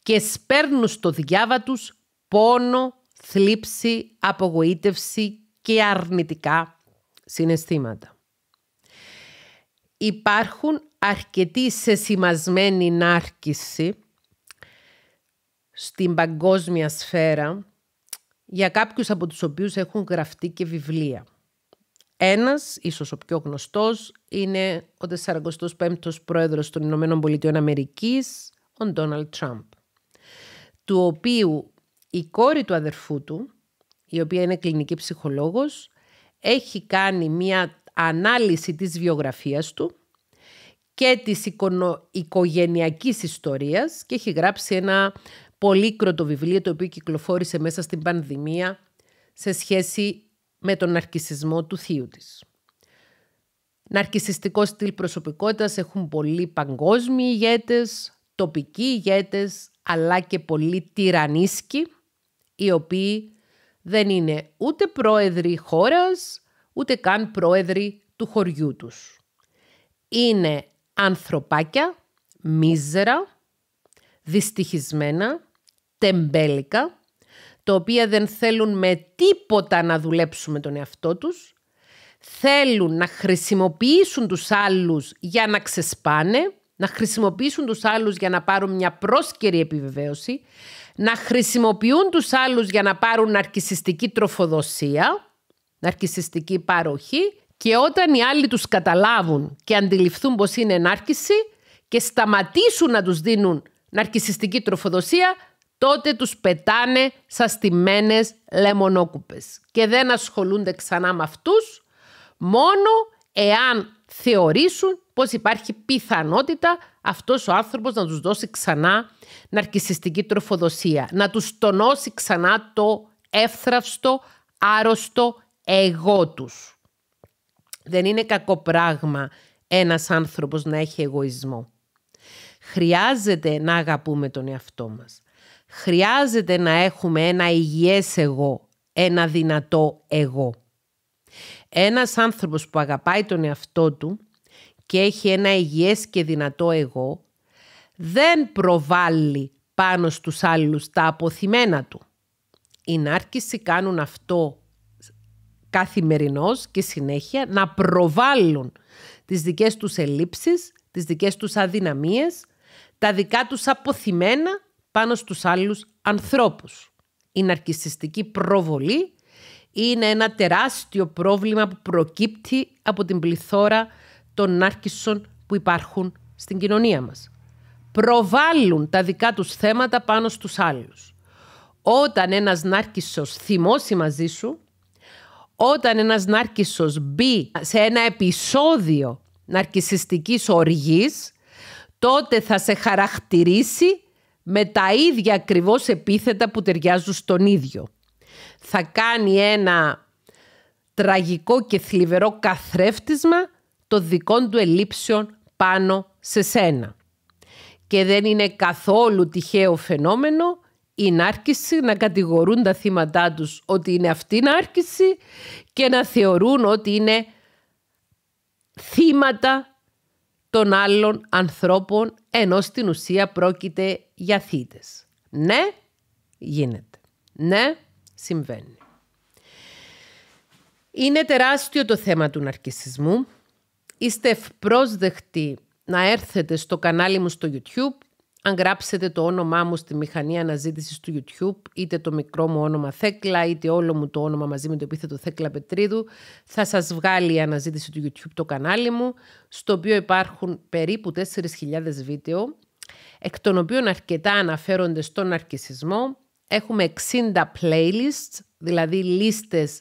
και σπέρνουν στο διάβα τους πόνο, θλίψη, απογοήτευση και αρνητικά συναισθήματα υπάρχουν αρκετοί σημασμένη νάρκηση στην παγκόσμια σφαίρα για κάποιους από τους οποίους έχουν γραφτεί και βιβλία. Ένας, ίσως ο πιο γνωστός, είναι ο 45ος πρόεδρος των Ηνωμένων Πολιτειών Αμερικής, ο Ντόναλτ Τραμπ, του οποίου η κόρη του αδερφού του, η οποία είναι κλινική ψυχολόγος, έχει κάνει μια ανάλυση της βιογραφίας του και της οικογενειακής ιστορίας και έχει γράψει ένα πολύκροτο βιβλίο το οποίο κυκλοφόρησε μέσα στην πανδημία σε σχέση με τον ναρκισισμό του θείου της. Ναρκισιστικό στυλ προσωπικότητας έχουν πολλοί παγκόσμιοι ηγέτες, τοπικοί ηγέτες, αλλά και πολλοί τυρανίσκοι, οι οποίοι δεν είναι ούτε πρόεδροι χώρας, ούτε καν πρόεδροι του χωριού τους. Είναι ανθρωπάκια, μίζερα, δυστυχισμένα, τεμπέλικα, τα οποία δεν θέλουν με τίποτα να δουλέψουν με τον εαυτό τους, θέλουν να χρησιμοποιήσουν τους άλλους για να ξεσπάνε, να χρησιμοποιήσουν τους άλλους για να πάρουν μια πρόσκαιρη επιβεβαίωση, να χρησιμοποιούν τους άλλους για να πάρουν αρκισιστική τροφοδοσία ναρκισιστική παροχή και όταν οι άλλοι τους καταλάβουν και αντιληφθούν πως είναι ενάρκηση και σταματήσουν να τους δίνουν ναρκισιστική τροφοδοσία, τότε τους πετάνε στιμένες λεμονόκουπες και δεν ασχολούνται ξανά με αυτούς, μόνο εάν θεωρήσουν πως υπάρχει πιθανότητα αυτός ο άνθρωπος να τους δώσει ξανά ναρκισιστική τροφοδοσία, να τους τονώσει ξανά το εύθραυστο, άρρωστο, εγώ τους. Δεν είναι κακό πράγμα ένας άνθρωπος να έχει εγωισμό. Χρειάζεται να αγαπούμε τον εαυτό μας. Χρειάζεται να έχουμε ένα υγιές εγώ, ένα δυνατό εγώ. Ένας άνθρωπος που αγαπάει τον εαυτό του και έχει ένα υγιές και δυνατό εγώ, δεν προβάλλει πάνω στους άλλους τα αποθυμένα του. Οι νάρκισοι κάνουν αυτό καθημερινώς και συνέχεια να προβάλλουν τις δικές τους ελλείψεις, τις δικές τους αδυναμίες, τα δικά τους αποθυμένα πάνω στους άλλους ανθρώπους. Η ναρκιστική προβολή είναι ένα τεράστιο πρόβλημα που προκύπτει από την πληθώρα των νάρκισσων που υπάρχουν στην κοινωνία μας. Προβάλλουν τα δικά τους θέματα πάνω στους άλλους. Όταν ένας νάρκισσος θυμώσει μαζί σου, όταν ένας νάρκισσος μπει σε ένα επεισόδιο ναρκισιστικής οργής, τότε θα σε χαρακτηρίσει με τα ίδια ακριβώς επίθετα που ταιριάζουν στον ίδιο. Θα κάνει ένα τραγικό και θλιβερό καθρέφτισμα των δικών του ελλείψεων πάνω σε σένα. Και δεν είναι καθόλου τυχαίο φαινόμενο η νάρκηση, να κατηγορούν τα θύματα τους ότι είναι αυτή η νάρκηση και να θεωρούν ότι είναι θύματα των άλλων ανθρώπων ενώ στην ουσία πρόκειται για θύτες. Ναι, γίνεται. Ναι, συμβαίνει. Είναι τεράστιο το θέμα του ναρκισισμού. Είστε ευπρόσδεκτοι να έρθετε στο κανάλι μου στο YouTube αν γράψετε το όνομά μου στη μηχανή αναζήτησης του YouTube, είτε το μικρό μου όνομα Θέκλα, είτε όλο μου το όνομα μαζί με το επίθετο Θέκλα Πετρίδου, θα σας βγάλει η αναζήτηση του YouTube το κανάλι μου, στο οποίο υπάρχουν περίπου 4.000 βίντεο, εκ των οποίων αρκετά αναφέρονται στον αρκισισμό. Έχουμε 60 playlists, δηλαδή λίστες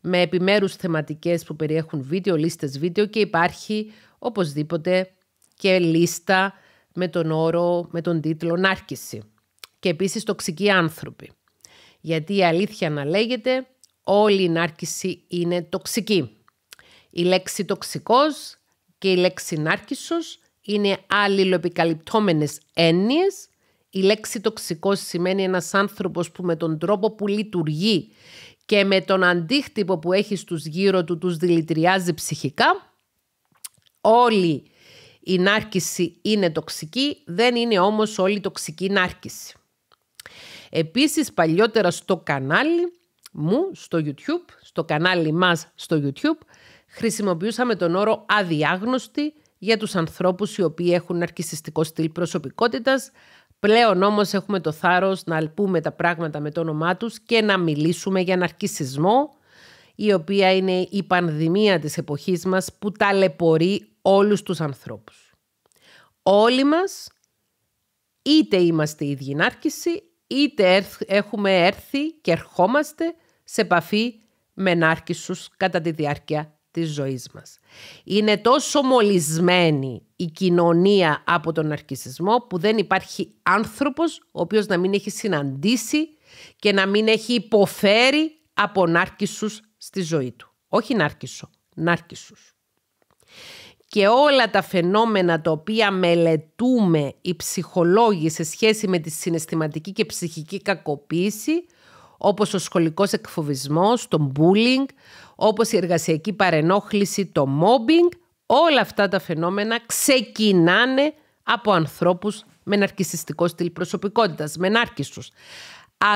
με επιμέρους θεματικές που περιέχουν βίντεο, λίστες βίντεο και υπάρχει οπωσδήποτε και λίστα με τον όρο, με τον τίτλο «Νάρκηση» και επίσης «Τοξικοί άνθρωποι». Γιατί η αλήθεια να λέγεται, όλη η νάρκηση είναι τοξική. Η λέξη «τοξικός» και η λέξη «νάρκησος» είναι αλληλοεπικαλυπτόμενες έννοιες. Η λέξη «τοξικός» σημαίνει ένας άνθρωπος που με τον τρόπο που λειτουργεί και με τον αντίκτυπο που έχει στους γύρω του τους δηλητηριάζει ψυχικά. Όλοι η νάρκηση είναι τοξική, δεν είναι όμως όλη τοξική νάρκηση. Επίσης παλιότερα στο κανάλι μου, στο YouTube, στο κανάλι μας στο YouTube, χρησιμοποιούσαμε τον όρο αδιάγνωστη για τους ανθρώπους οι οποίοι έχουν αρκισιστικό στυλ προσωπικότητας. Πλέον όμως έχουμε το θάρρος να αλπούμε τα πράγματα με το όνομά τους και να μιλήσουμε για ναρκισισμό, η οποία είναι η πανδημία της εποχής μας που ταλαιπωρεί όλους τους ανθρώπους. Όλοι μας είτε είμαστε η νάρκηση, είτε έχουμε έρθει και ερχόμαστε σε επαφή με νάρκισους κατά τη διάρκεια της ζωής μας. Είναι τόσο μολυσμένη η κοινωνία από τον αρκισισμό που δεν υπάρχει άνθρωπος ο οποίος να μην έχει συναντήσει και να μην έχει υποφέρει από νάρκισους στη ζωή του. Όχι νάρκισο, νάρκισους και όλα τα φαινόμενα τα οποία μελετούμε οι ψυχολόγοι σε σχέση με τη συναισθηματική και ψυχική κακοποίηση, όπως ο σχολικός εκφοβισμός, το bullying, όπως η εργασιακή παρενόχληση, το mobbing, όλα αυτά τα φαινόμενα ξεκινάνε από ανθρώπους με ναρκισιστικό στυλ προσωπικότητας, με νάρκιστους.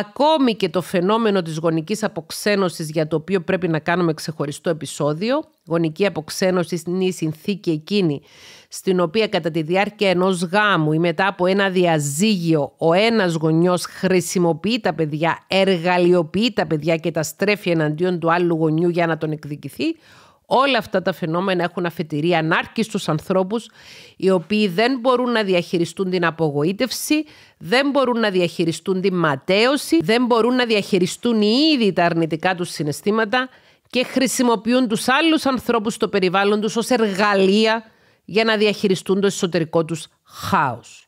Ακόμη και το φαινόμενο της γονικής αποξένωσης για το οποίο πρέπει να κάνουμε ξεχωριστό επεισόδιο. Γονική αποξένωση είναι η συνθήκη εκείνη στην οποία κατά τη διάρκεια ενός γάμου ή μετά από ένα διαζύγιο ο ένας γονιός χρησιμοποιεί τα παιδιά, εργαλειοποιεί τα παιδιά και τα στρέφει εναντίον του άλλου γονιού για να τον εκδικηθεί. Όλα αυτά τα φαινόμενα έχουν αφετηρία ανάρκης στους ανθρώπους οι οποίοι δεν μπορούν να διαχειριστούν την απογοήτευση, δεν μπορούν να διαχειριστούν την ματέωση, δεν μπορούν να διαχειριστούν ήδη τα αρνητικά τους συναισθήματα και χρησιμοποιούν τους άλλους ανθρώπους στο περιβάλλον τους ως εργαλεία για να διαχειριστούν το εσωτερικό τους χάος.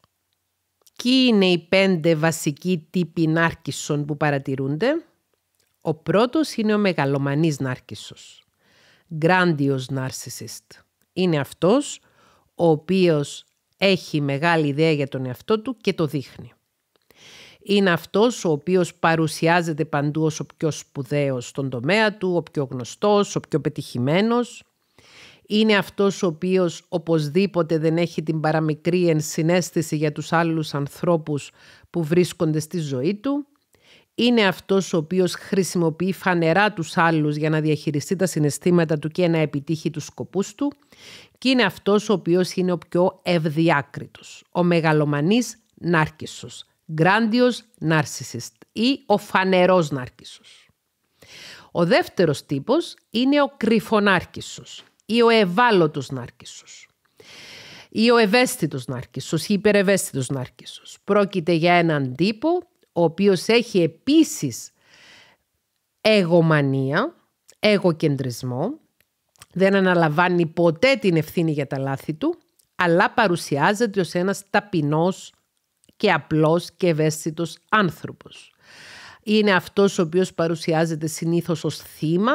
Κοι είναι οι πέντε βασικοί τύποι νάρκισσων που παρατηρούνται. Ο πρώτος είναι ο μεγαλομανής νάρκισσος. Grandios narcissist. Είναι αυτός ο οποίος έχει μεγάλη ιδέα για τον εαυτό του και το δείχνει. Είναι αυτός ο οποίος παρουσιάζεται παντού ως ο πιο σπουδαίος στον τομέα του, ο πιο γνωστός, ο πιο πετυχημένος. Είναι αυτός ο οποίος οπωσδήποτε δεν έχει την παραμικρή ενσυναίσθηση για τους άλλους ανθρώπους που βρίσκονται στη ζωή του είναι αυτός ο οποίος χρησιμοποιεί φανερά τους άλλους για να διαχειριστεί τα συναισθήματα του και να επιτύχει τους σκοπούς του και είναι αυτός ο οποίος είναι ο πιο ευδιάκριτος, ο μεγαλομανής νάρκισσος, Grandios Narcissist. ή ο φανερός νάρκισσος. Ο δεύτερος τύπος είναι ο κρυφονάρκισσος ή ο ευάλωτος νάρκισσος ή ο ευαίσθητος νάρκισσος ή υπερευαίσθητος νάρκισσος. Πρόκειται για έναν τύπο ο οποίος έχει επίσης εγωμανία, εγωκεντρισμό, δεν αναλαμβάνει ποτέ την ευθύνη για τα λάθη του, αλλά παρουσιάζεται ως ένας ταπεινός και απλός και ευαίσθητος άνθρωπος. Είναι αυτός ο οποίος παρουσιάζεται συνήθως ως θύμα,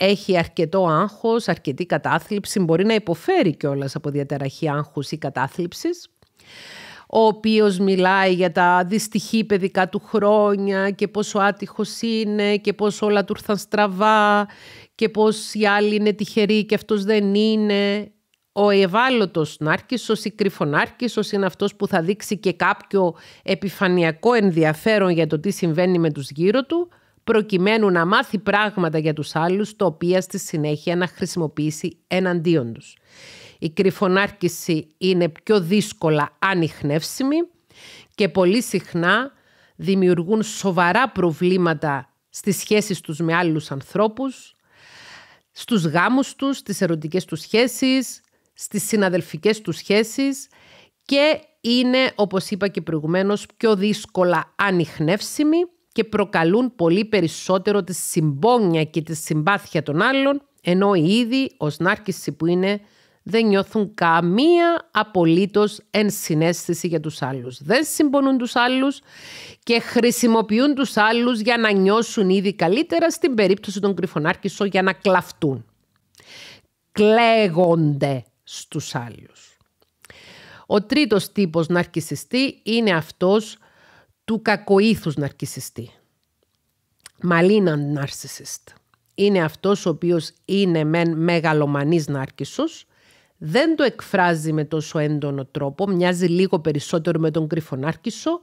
έχει αρκετό άγχος, αρκετή κατάθλιψη, μπορεί να υποφέρει κιόλας από διαταραχή άγχους ή κατάθλιψης ο οποίος μιλάει για τα δυστυχή παιδικά του χρόνια και πόσο άτυχος είναι και πόσο όλα του ήρθαν στραβά και πως οι άλλοι είναι τυχεροί και αυτός δεν είναι. Ο ευάλωτος Νάρκησος ή κρυφονάρκησος είναι αυτός που θα δείξει και κάποιο επιφανειακό ενδιαφέρον για το τι συμβαίνει με τους γύρω του, προκειμένου να μάθει πράγματα για τους άλλους, το οποία στη συνέχεια να χρησιμοποιήσει εναντίον τους η κρυφονάρκηση είναι πιο δύσκολα ανιχνεύσιμη και πολύ συχνά δημιουργούν σοβαρά προβλήματα στις σχέσεις τους με άλλους ανθρώπους, στους γάμους τους, στις ερωτικές τους σχέσεις, στις συναδελφικές τους σχέσεις και είναι, όπως είπα και προηγουμένως, πιο δύσκολα ανιχνεύσιμη και προκαλούν πολύ περισσότερο τη συμπόνια και τη συμπάθεια των άλλων, ενώ οι είδη ως νάρκηση που είναι δεν νιώθουν καμία απολύτως ενσυναίσθηση για τους άλλους. Δεν συμπονούν τους άλλους και χρησιμοποιούν τους άλλους για να νιώσουν ήδη καλύτερα στην περίπτωση των κρυφονάρκησων για να κλαφτούν. Κλαίγονται στους άλλους. Ο τρίτος τύπος ναρκισιστή είναι αυτός του κακοήθους ναρκισιστή. μαλίνα ναρσισιστ. Είναι αυτός ο οποίος είναι μεν μεγαλομανής ναρκισσός, δεν το εκφράζει με τόσο έντονο τρόπο, μοιάζει λίγο περισσότερο με τον Κρυφονάρκησο,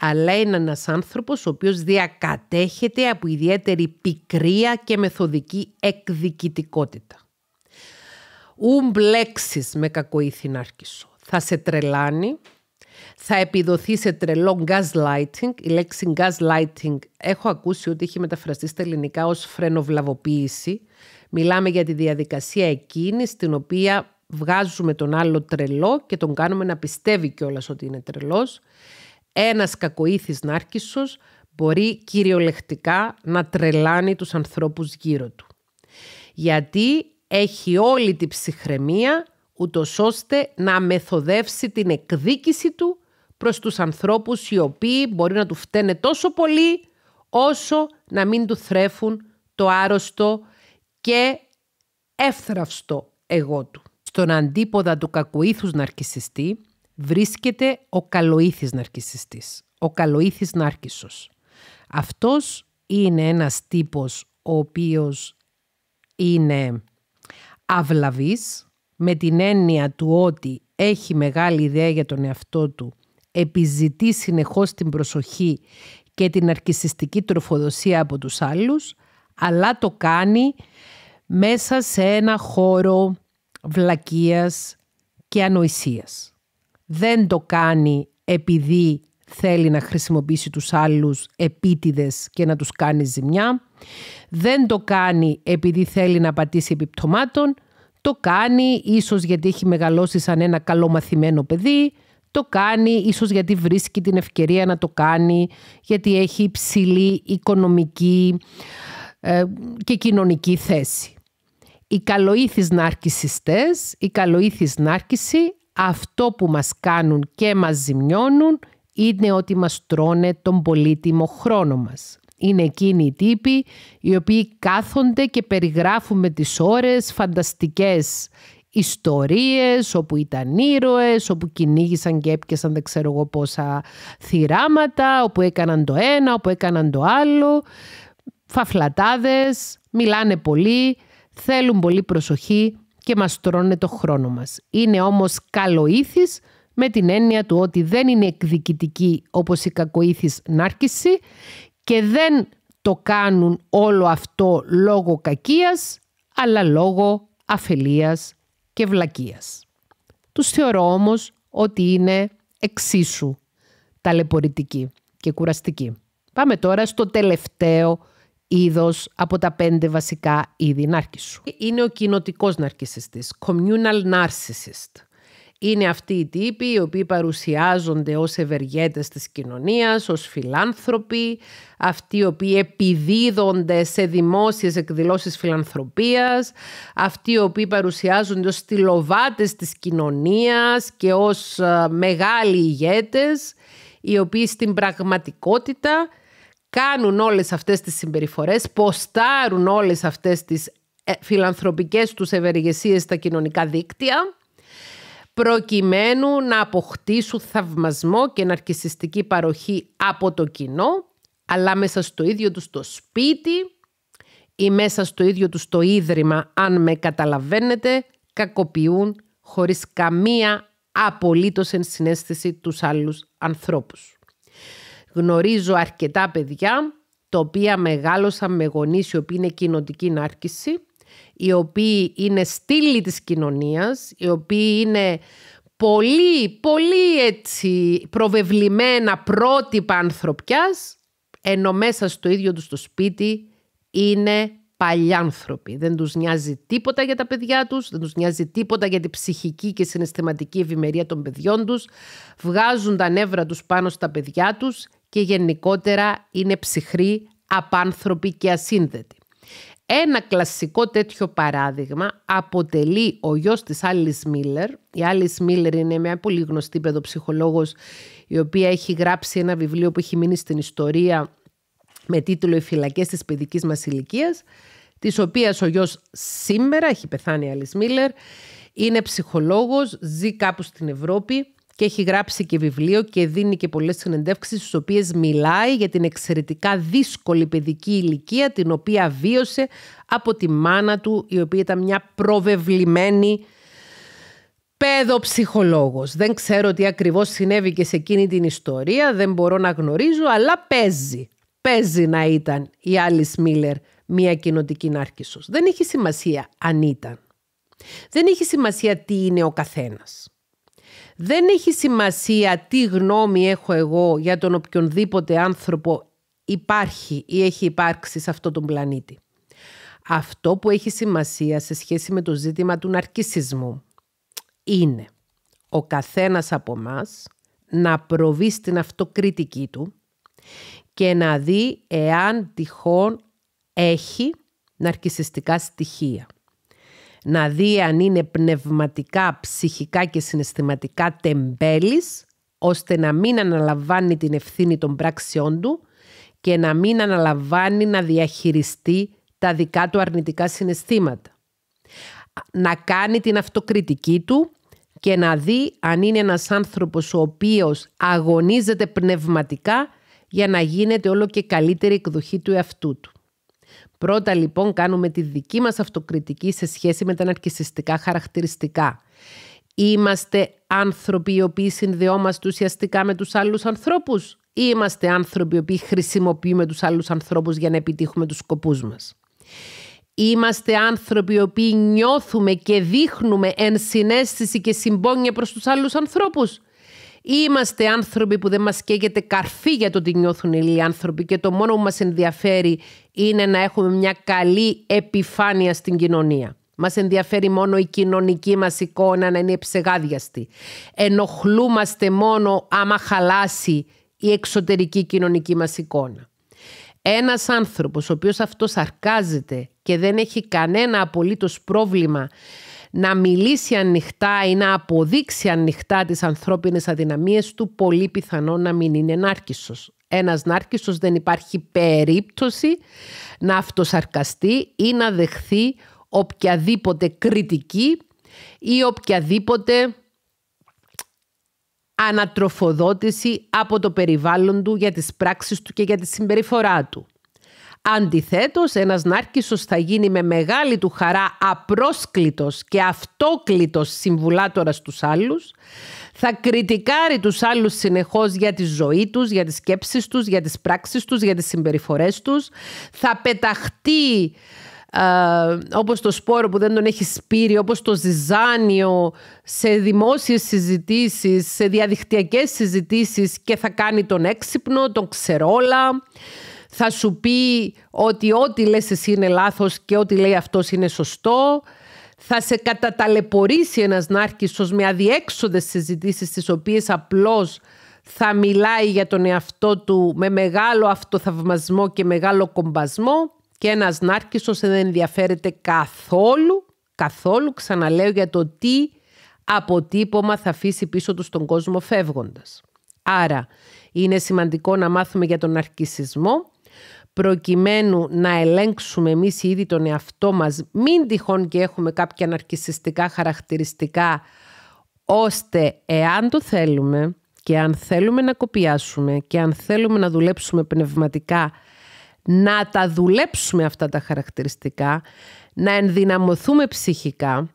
αλλά είναι ένας άνθρωπος ο οποίος διακατέχεται από ιδιαίτερη πικρία και μεθοδική εκδικητικότητα. «Ουμ με κακοήθην Θα σε τρελάνει, θα επιδοθεί σε τρελό gaslighting. Η λέξη gaslighting έχω ακούσει ότι έχει μεταφραστεί στα ελληνικά ως φρενοβλαβοποίηση. Μιλάμε για τη διαδικασία εκείνης στην οποία βγάζουμε τον άλλο τρελό και τον κάνουμε να πιστεύει κιόλας ότι είναι τρελός. Ένας κακοήθης νάρκισσος μπορεί κυριολεκτικά να τρελάνει τους ανθρώπους γύρω του. Γιατί έχει όλη την ψυχραιμία ούτως ώστε να μεθοδεύσει την εκδίκηση του προς τους ανθρώπους οι οποίοι μπορεί να του φταίνε τόσο πολύ όσο να μην του θρέφουν το άρρωστο και εύθραυστο εγώ του στον αντίποδα του κακοήθους ναρκισιστή βρίσκεται ο καλοήθης ναρκισιστής, ο καλοήθης ναρκισσος. Αυτός είναι ένας τύπος ο οποίος είναι αυλαβής με την έννοια του ότι έχει μεγάλη ιδέα για τον εαυτό του, επιζητεί συνεχώς την προσοχή και την αρκισιστική τροφοδοσία από τους άλλους, αλλά το κάνει μέσα σε ένα χώρο βλακείας και ανοησίας. Δεν το κάνει επειδή θέλει να χρησιμοποιήσει τους άλλους επίτηδες και να τους κάνει ζημιά. Δεν το κάνει επειδή θέλει να πατήσει επιπτωμάτων. Το κάνει ίσως γιατί έχει μεγαλώσει σαν ένα καλό μαθημένο παιδί. Το κάνει ίσως γιατί βρίσκει την ευκαιρία να το κάνει, γιατί έχει υψηλή οικονομική ε, και κοινωνική θέση. Οι καλοήθης ναρκισιστές, οι καλοήθης νάρκισοι, αυτό που μας κάνουν και μας ζημιώνουν είναι ότι μας τρώνε τον πολύτιμο χρόνο μας. Είναι εκείνοι οι τύποι οι οποίοι κάθονται και περιγράφουν με τις ώρες φανταστικές ιστορίες όπου ήταν ήρωες, όπου κυνήγησαν και έπιασαν δεν ξέρω εγώ πόσα θυράματα, όπου έκαναν το ένα, όπου έκαναν το άλλο. Φαφλατάδες, μιλάνε πολύ, θέλουν πολύ προσοχή και μας τρώνε το χρόνο μας. Είναι όμως καλοήθης με την έννοια του ότι δεν είναι εκδικητική όπως η κακοήθης νάρκηση και δεν το κάνουν όλο αυτό λόγω κακίας, αλλά λόγω αφελίας και βλακίας. Τους θεωρώ όμως ότι είναι εξίσου ταλαιπωρητικοί και κουραστικοί. Πάμε τώρα στο τελευταίο είδος από τα πέντε βασικά είδη νάρκισσου. Είναι ο κοινοτικός ναρκισσιστής, communal narcissist. Είναι αυτοί οι τύποι οι οποίοι παρουσιάζονται ως ευεργέτες της κοινωνίας, ως φιλάνθρωποι, αυτοί οι οποίοι επιδίδονται σε δημόσιες εκδηλώσεις φιλανθρωπίας, αυτοί οι οποίοι παρουσιάζονται ως στυλοβάτες της κοινωνίας και ως ε, μεγάλοι ηγέτες, οι οποίοι στην πραγματικότητα κάνουν όλες αυτές τις συμπεριφορές, ποστάρουν όλες αυτές τις ε, φιλανθρωπικές τους ευεργεσίες στα κοινωνικά δίκτυα, προκειμένου να αποκτήσουν θαυμασμό και ναρκισιστική παροχή από το κοινό, αλλά μέσα στο ίδιο τους το σπίτι ή μέσα στο ίδιο τους το ίδρυμα, αν με καταλαβαίνετε, κακοποιούν χωρίς καμία απολύτως ενσυναίσθηση τους άλλους ανθρώπους. Γνωρίζω αρκετά παιδιά τα οποία μεγάλωσαν με γονείς οι οποίοι είναι κοινοτική νάρκηση, οι οποίοι είναι στήλοι της κοινωνίας, οι οποίοι είναι πολύ, πολύ έτσι προβεβλημένα πρότυπα ανθρωπιάς, ενώ μέσα στο ίδιο τους το σπίτι είναι παλιάνθρωποι. Δεν τους νοιάζει τίποτα για τα παιδιά τους, δεν τους νοιάζει τίποτα για την ψυχική και συναισθηματική ευημερία των παιδιών τους. Βγάζουν τα νεύρα τους πάνω στα παιδιά τους και γενικότερα είναι ψυχρή, απάνθρωποι και ασύνδετοι. Ένα κλασικό τέτοιο παράδειγμα αποτελεί ο γιος της Άλλης Μίλλερ. Η Άλλης Μίλλερ είναι μια πολύ γνωστή παιδοψυχολόγος η οποία έχει γράψει ένα βιβλίο που έχει μείνει στην ιστορία με τίτλο «Οι φυλακές της παιδικής μας ηλικίας, της οποίας ο γιος σήμερα, έχει πεθάνει η Άλλης Μίλλερ, είναι ψυχολόγος, ζει κάπου στην Ευρώπη και έχει γράψει και βιβλίο και δίνει και πολλές συνεντεύξεις στις οποίες μιλάει για την εξαιρετικά δύσκολη παιδική ηλικία την οποία βίωσε από τη μάνα του η οποία ήταν μια προβεβλημένη παιδοψυχολόγος. Δεν ξέρω τι ακριβώς συνέβη και σε εκείνη την ιστορία, δεν μπορώ να γνωρίζω, αλλά παίζει. Παίζει να ήταν η Άλλη Μίλλερ μια κοινοτική νάρκησος. Δεν έχει σημασία αν ήταν. Δεν έχει σημασία τι είναι ο καθένας. Δεν έχει σημασία τι γνώμη έχω εγώ για τον οποιονδήποτε άνθρωπο υπάρχει ή έχει υπάρξει σε αυτόν τον πλανήτη. Αυτό που έχει σημασία σε σχέση με το ζήτημα του ναρκισισμού είναι ο καθένας από μας να προβεί στην αυτοκριτική του και να δει εάν τυχόν έχει ναρκισιστικά στοιχεία να δει αν είναι πνευματικά, ψυχικά και συναισθηματικά τεμπέλης, ώστε να μην αναλαμβάνει την ευθύνη των πράξεών του και να μην αναλαμβάνει να διαχειριστεί τα δικά του αρνητικά συναισθήματα. Να κάνει την αυτοκριτική του και να δει αν είναι ένας άνθρωπος ο οποίος αγωνίζεται πνευματικά για να γίνεται όλο και καλύτερη εκδοχή του εαυτού του. Πρώτα λοιπόν κάνουμε τη δική μας αυτοκριτική σε σχέση με τα ναρκισιστικά χαρακτηριστικά. Είμαστε άνθρωποι οι οποίοι συνδεόμαστε ουσιαστικά με τους άλλους ανθρώπους ή είμαστε άνθρωποι οι οποίοι χρησιμοποιούμε τους άλλους ανθρώπους για να επιτύχουμε τους σκοπούς μας. Είμαστε άνθρωποι οι οποίοι νιώθουμε και δείχνουμε ενσυναίσθηση και συμπόνια προς τους άλλους ανθρώπους Είμαστε άνθρωποι που δεν μας καίγεται καρφί για το τι νιώθουν οι άνθρωποι και το μόνο που μας ενδιαφέρει είναι να έχουμε μια καλή επιφάνεια στην κοινωνία. Μας ενδιαφέρει μόνο η κοινωνική μας εικόνα να είναι ψεγάδιαστη. Ενοχλούμαστε μόνο άμα χαλάσει η εξωτερική κοινωνική μας εικόνα. Ένας άνθρωπος ο οποίος αυτός αρκάζεται και δεν έχει κανένα απολύτως πρόβλημα να μιλήσει ανοιχτά ή να αποδείξει ανοιχτά τις ανθρώπινες αδυναμίες του, πολύ πιθανό να μην είναι νάρκισσος. Ένας νάρκισσος δεν υπάρχει περίπτωση να αυτοσαρκαστεί ή να δεχθεί οποιαδήποτε κριτική ή οποιαδήποτε ανατροφοδότηση από το περιβάλλον του για τις πράξεις του και για τη συμπεριφορά του. Αντιθέτως, ένας νάρκισσος θα γίνει με μεγάλη του χαρά απρόσκλητος και αυτόκλητος συμβουλάτορας τους άλλους, θα κριτικάρει τους άλλους συνεχώς για τη ζωή τους, για τις σκέψεις τους, για τις πράξεις τους, για τις συμπεριφορές τους, θα πεταχτεί ε, όπως το σπόρο που δεν τον έχει σπείρει, όπως το ζυζάνιο, σε δημόσιες συζητήσεις, σε διαδικτυακές συζητήσεις και θα κάνει τον έξυπνο, τον ξερόλα θα σου πει ότι ό,τι λες εσύ είναι λάθος και ό,τι λέει αυτός είναι σωστό. Θα σε καταταλαιπωρήσει ένας νάρκισσος με αδιέξοδες συζητήσεις τις οποίες απλώς θα μιλάει για τον εαυτό του με μεγάλο αυτοθαυμασμό και μεγάλο κομπασμό και ένας νάρκισσος δεν ενδιαφέρεται καθόλου, καθόλου ξαναλέω για το τι αποτύπωμα θα αφήσει πίσω του στον κόσμο φεύγοντας. Άρα είναι σημαντικό να μάθουμε για τον αρκισισμό προκειμένου να ελέγξουμε εμείς ήδη τον εαυτό μας, μην τυχόν και έχουμε κάποια αναρκησιστικά χαρακτηριστικά, ώστε εάν το θέλουμε και αν θέλουμε να κοπιάσουμε και αν θέλουμε να δουλέψουμε πνευματικά, να τα δουλέψουμε αυτά τα χαρακτηριστικά, να ενδυναμωθούμε ψυχικά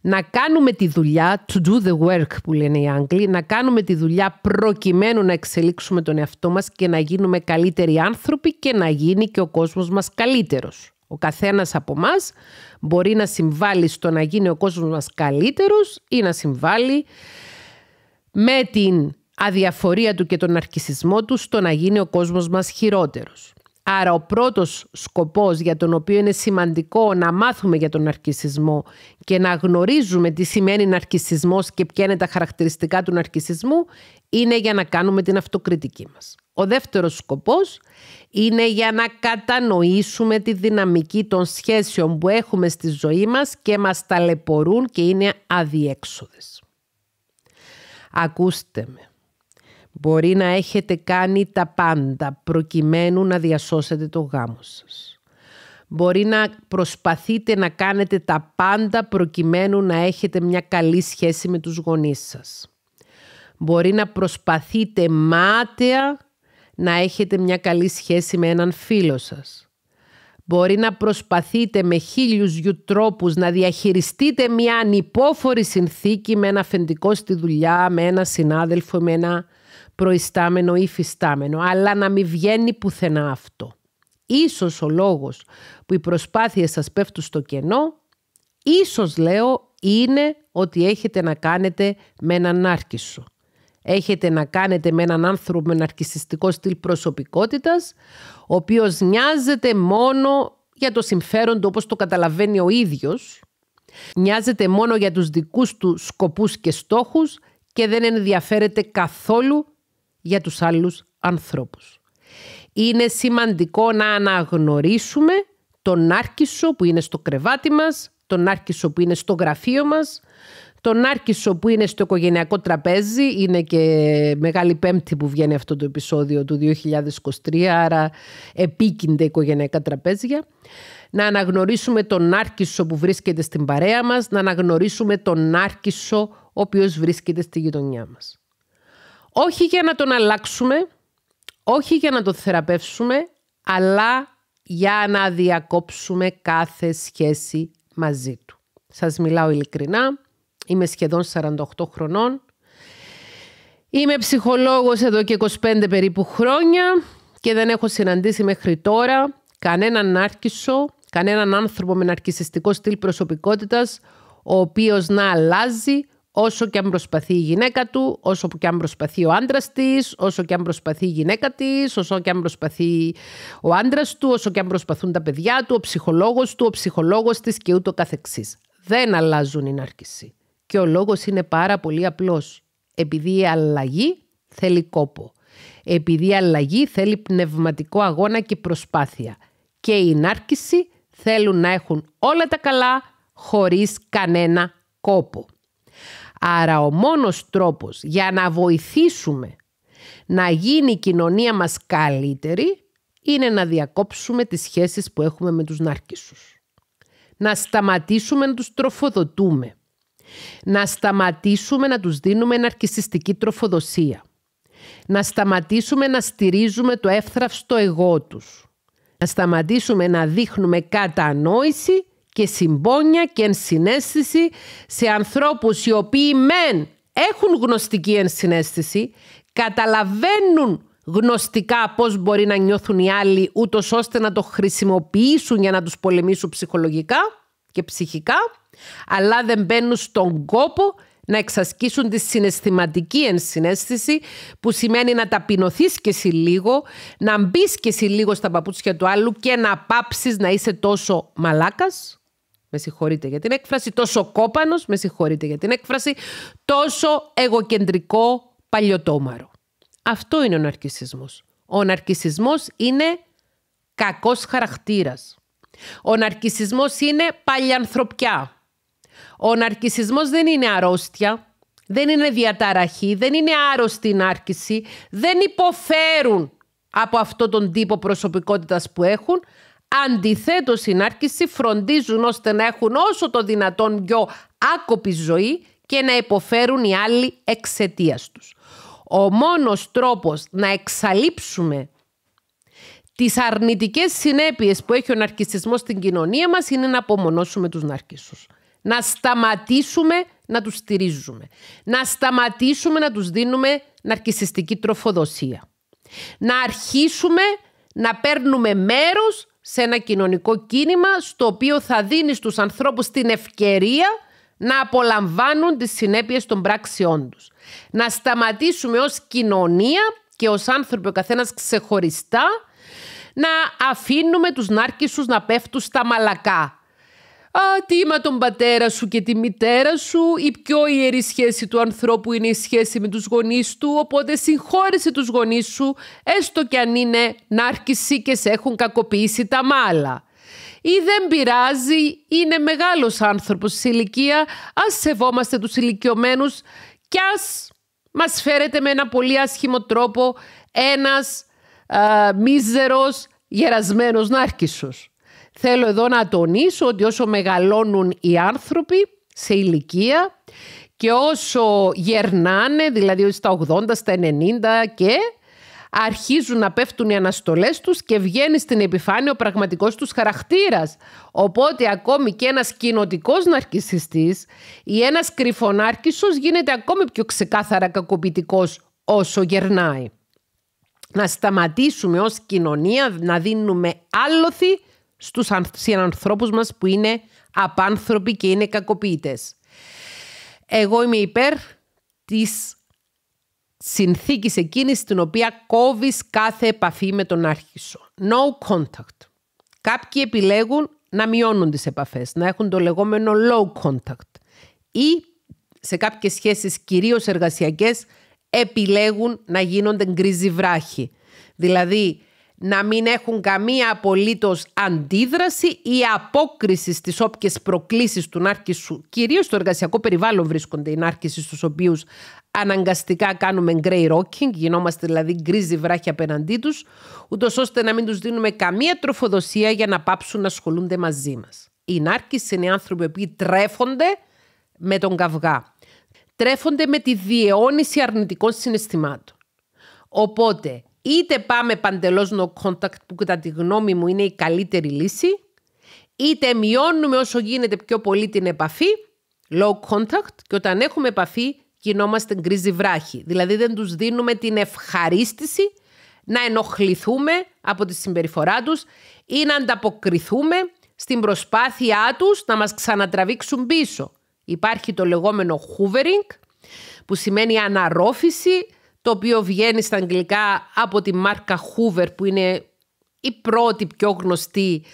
να κάνουμε τη δουλειά, to do the work που λένε οι Άγγλοι, να κάνουμε τη δουλειά προκειμένου να εξελίξουμε τον εαυτό μας και να γίνουμε καλύτεροι άνθρωποι και να γίνει και ο κόσμος μας καλύτερος. Ο καθένας από εμά μπορεί να συμβάλλει στο να γίνει ο κόσμος μας καλύτερος ή να συμβάλλει με την αδιαφορία του και τον αρκισισμό του στο να γίνει ο κόσμος μας χειρότερος. Άρα ο πρώτος σκοπός για τον οποίο είναι σημαντικό να μάθουμε για τον ναρκισισμό και να γνωρίζουμε τι σημαίνει ναρκισισμός και ποια είναι τα χαρακτηριστικά του ναρκισισμού είναι για να κάνουμε την αυτοκριτική μας. Ο δεύτερος σκοπός είναι για να κατανοήσουμε τη δυναμική των σχέσεων που έχουμε στη ζωή μας και μας ταλαιπωρούν και είναι αδιέξοδες. Ακούστε με. Μπορεί να έχετε κάνει τα πάντα προκειμένου να διασώσετε το γάμο σας. Μπορεί να προσπαθείτε να κάνετε τα πάντα προκειμένου να έχετε μια καλή σχέση με τους γονείς σας. Μπορεί να προσπαθείτε μάταια να έχετε μια καλή σχέση με έναν φίλο σας. Μπορεί να προσπαθείτε με χίλιους γιου τρόπους να διαχειριστείτε μια ανυπόφορη συνθήκη με ένα αφεντικό στη δουλειά, με ένα συνάδελφο, με ένα προϊστάμενο ή φυστάμενο, αλλά να μην βγαίνει πουθενά αυτό. Ίσως ο λόγος που οι προσπάθειες σας πέφτουν στο κενό, ίσως λέω είναι ότι έχετε να κάνετε με έναν άρκισο. Έχετε να κάνετε με έναν άνθρωπο με ναρκισιστικό στυλ προσωπικότητας, ο οποίος νοιάζεται μόνο για το συμφέρον του όπως το καταλαβαίνει ο ίδιος, νοιάζεται μόνο για τους δικούς του σκοπούς και στόχους και δεν ενδιαφέρεται καθόλου για τους άλλους ανθρώπους. Είναι σημαντικό να αναγνωρίσουμε τον Άρκισο που είναι στο κρεβάτι μας, τον Άρκισο που είναι στο γραφείο μας, τον Άρκισο που είναι στο οικογενειακό τραπέζι, είναι και Μεγάλη Πέμπτη που βγαίνει αυτό το επεισόδιο του 2023, άρα επίκυνται οικογενειακά τραπέζια. Να αναγνωρίσουμε τον Άρκισο που βρίσκεται στην παρέα μας, να αναγνωρίσουμε τον Άρκισο ο οποίος βρίσκεται στη γειτονιά μας. Όχι για να τον αλλάξουμε, όχι για να τον θεραπεύσουμε, αλλά για να διακόψουμε κάθε σχέση μαζί του. Σας μιλάω ειλικρινά, είμαι σχεδόν 48 χρονών, είμαι ψυχολόγος εδώ και 25 περίπου χρόνια και δεν έχω συναντήσει μέχρι τώρα κανέναν άρκισο, κανέναν άνθρωπο με ναρκισιστικό στυλ προσωπικότητας, ο οποίος να αλλάζει όσο και αν προσπαθεί η γυναίκα του, όσο και αν προσπαθεί ο άντρας της, όσο και αν προσπαθεί η γυναίκα της, όσο και αν προσπαθεί ο άντρας του, όσο και αν προσπαθούν τα παιδιά του, ο ψυχολόγος του, ο ψυχολόγος της και ούτω καθεξής. Δεν αλλάζουν οι νάρκησοι. Και ο λόγος είναι πάρα πολύ απλός. Επειδή η αλλαγή θέλει κόπο. Επειδή η αλλαγή θέλει πνευματικό αγώνα και προσπάθεια. Και οι θέλουν να έχουν όλα τα καλά χωρίς κανένα κόπο. Άρα ο μόνος τρόπος για να βοηθήσουμε να γίνει η κοινωνία μας καλύτερη είναι να διακόψουμε τις σχέσεις που έχουμε με τους ναρκίσους. Να σταματήσουμε να τους τροφοδοτούμε. Να σταματήσουμε να τους δίνουμε ναρκισιστική τροφοδοσία. Να σταματήσουμε να στηρίζουμε το εύθραυστο εγώ τους. Να σταματήσουμε να δείχνουμε κατανόηση και συμπόνια και ενσυναίσθηση σε ανθρώπους οι οποίοι μεν έχουν γνωστική ενσυναίσθηση, καταλαβαίνουν γνωστικά πώς μπορεί να νιώθουν οι άλλοι ούτως ώστε να το χρησιμοποιήσουν για να τους πολεμήσουν ψυχολογικά και ψυχικά, αλλά δεν μπαίνουν στον κόπο να εξασκήσουν τη συναισθηματική ενσυναίσθηση που σημαίνει να ταπεινωθείς και εσύ λίγο, να μπεις και εσύ λίγο στα παπούτσια του άλλου και να πάψεις να είσαι τόσο μαλάκας με συγχωρείτε για την έκφραση, τόσο κόπανος, με συγχωρείτε για την έκφραση, τόσο εγωκεντρικό παλιωτόμαρο. Αυτό είναι ο ναρκισισμός. Ο ναρκισισμός είναι κακός χαρακτήρας. Ο ναρκισισμός είναι παλιανθρωπιά. Ο ναρκισισμός δεν είναι αρρώστια, δεν είναι διαταραχή, δεν είναι άρρωστη νάρκηση, δεν υποφέρουν από αυτόν τον τύπο προσωπικότητας που έχουν, Αντιθέτως, συνάρκηση φροντίζουν ώστε να έχουν όσο το δυνατόν πιο άκοπη ζωή και να υποφέρουν οι άλλοι εξαιτίας τους. Ο μόνος τρόπος να εξαλείψουμε τις αρνητικές συνέπειες που έχει ο ναρκισισμός στην κοινωνία μας είναι να απομονώσουμε τους ναρκισσούς. Να σταματήσουμε να τους στηρίζουμε. Να σταματήσουμε να τους δίνουμε ναρκισιστική τροφοδοσία. Να αρχίσουμε να παίρνουμε μέρος σε ένα κοινωνικό κίνημα στο οποίο θα δίνεις στους ανθρώπους την ευκαιρία να απολαμβάνουν τις συνέπειες των πράξεών τους. Να σταματήσουμε ως κοινωνία και ως άνθρωποι ο καθένας ξεχωριστά να αφήνουμε τους νάρκισους να πέφτουν στα μαλακά. Α, τιμα τον πατέρα σου και τη μητέρα σου. Η πιο ιερή σχέση του ανθρώπου είναι η σχέση με τους γονείς του, οπότε συγχώρεσε τους γονείς σου, έστω κι αν είναι νάρκησοι και σε έχουν κακοποιήσει τα μάλα. Ή δεν πειράζει, είναι μεγάλος άνθρωπος σε ηλικία, ας σεβόμαστε τους ηλικιωμένους κι ας μας φέρετε με ένα πολύ άσχημο τρόπο ένας α, μίζερος γερασμένος νάρκησος». Θέλω εδώ να τονίσω ότι όσο μεγαλώνουν οι άνθρωποι σε ηλικία και όσο γερνάνε, δηλαδή στα 80, στα 90 και αρχίζουν να πέφτουν οι αναστολές τους και βγαίνει στην επιφάνεια ο πραγματικός τους χαρακτήρας. Οπότε ακόμη και ένας κοινοτικός ναρκισιστής ή ένας κρυφονάρκισος γίνεται ακόμη πιο ξεκάθαρα κακοποιητικός όσο γερνάει. Να σταματήσουμε ως κοινωνία να δίνουμε άλοθη στους ανθρώπους μας που είναι απάνθρωποι και είναι κακοποιητές. Εγώ είμαι υπέρ της συνθήκης εκείνης στην οποία κόβεις κάθε επαφή με τον άρχισο. No contact. Κάποιοι επιλέγουν να μειώνουν τις επαφές, να έχουν το λεγόμενο low contact. Ή σε κάποιες σχέσεις, κυρίως εργασιακές, επιλέγουν να γίνονται γκρίζι βράχοι. Δηλαδή, να μην έχουν καμία απολύτως αντίδραση ή απόκριση στις όποιες προκλήσεις του ναρκη σου Κυρίως στο εργασιακό περιβάλλον βρίσκονται οι νάρκησοι στους οποίους αναγκαστικά κάνουμε grey rocking, γινόμαστε δηλαδή γκρίζι βράχοι απέναντί τους, ούτως ώστε να μην τους δίνουμε καμία τροφοδοσία για να πάψουν να ασχολούνται μαζί μας. Οι νάρκησοι είναι άνθρωποι που τρέφονται με τον καυγά. Τρέφονται με τη διαιώνιση αρνητικών συναισθημάτων. Οπότε, είτε πάμε παντελώς no contact που κατά τη γνώμη μου είναι η καλύτερη λύση είτε μειώνουμε όσο γίνεται πιο πολύ την επαφή low contact και όταν έχουμε επαφή γινόμαστε γκρίζι βράχοι. Δηλαδή δεν τους δίνουμε την ευχαρίστηση να ενοχληθούμε από τη συμπεριφορά τους ή να ανταποκριθούμε στην προσπάθειά τους να μας ξανατραβήξουν πίσω. Υπάρχει το λεγόμενο hoovering που σημαίνει αναρρόφηση το οποίο βγαίνει στα αγγλικά από τη μάρκα Hoover που είναι η πρώτη πιο γνωστή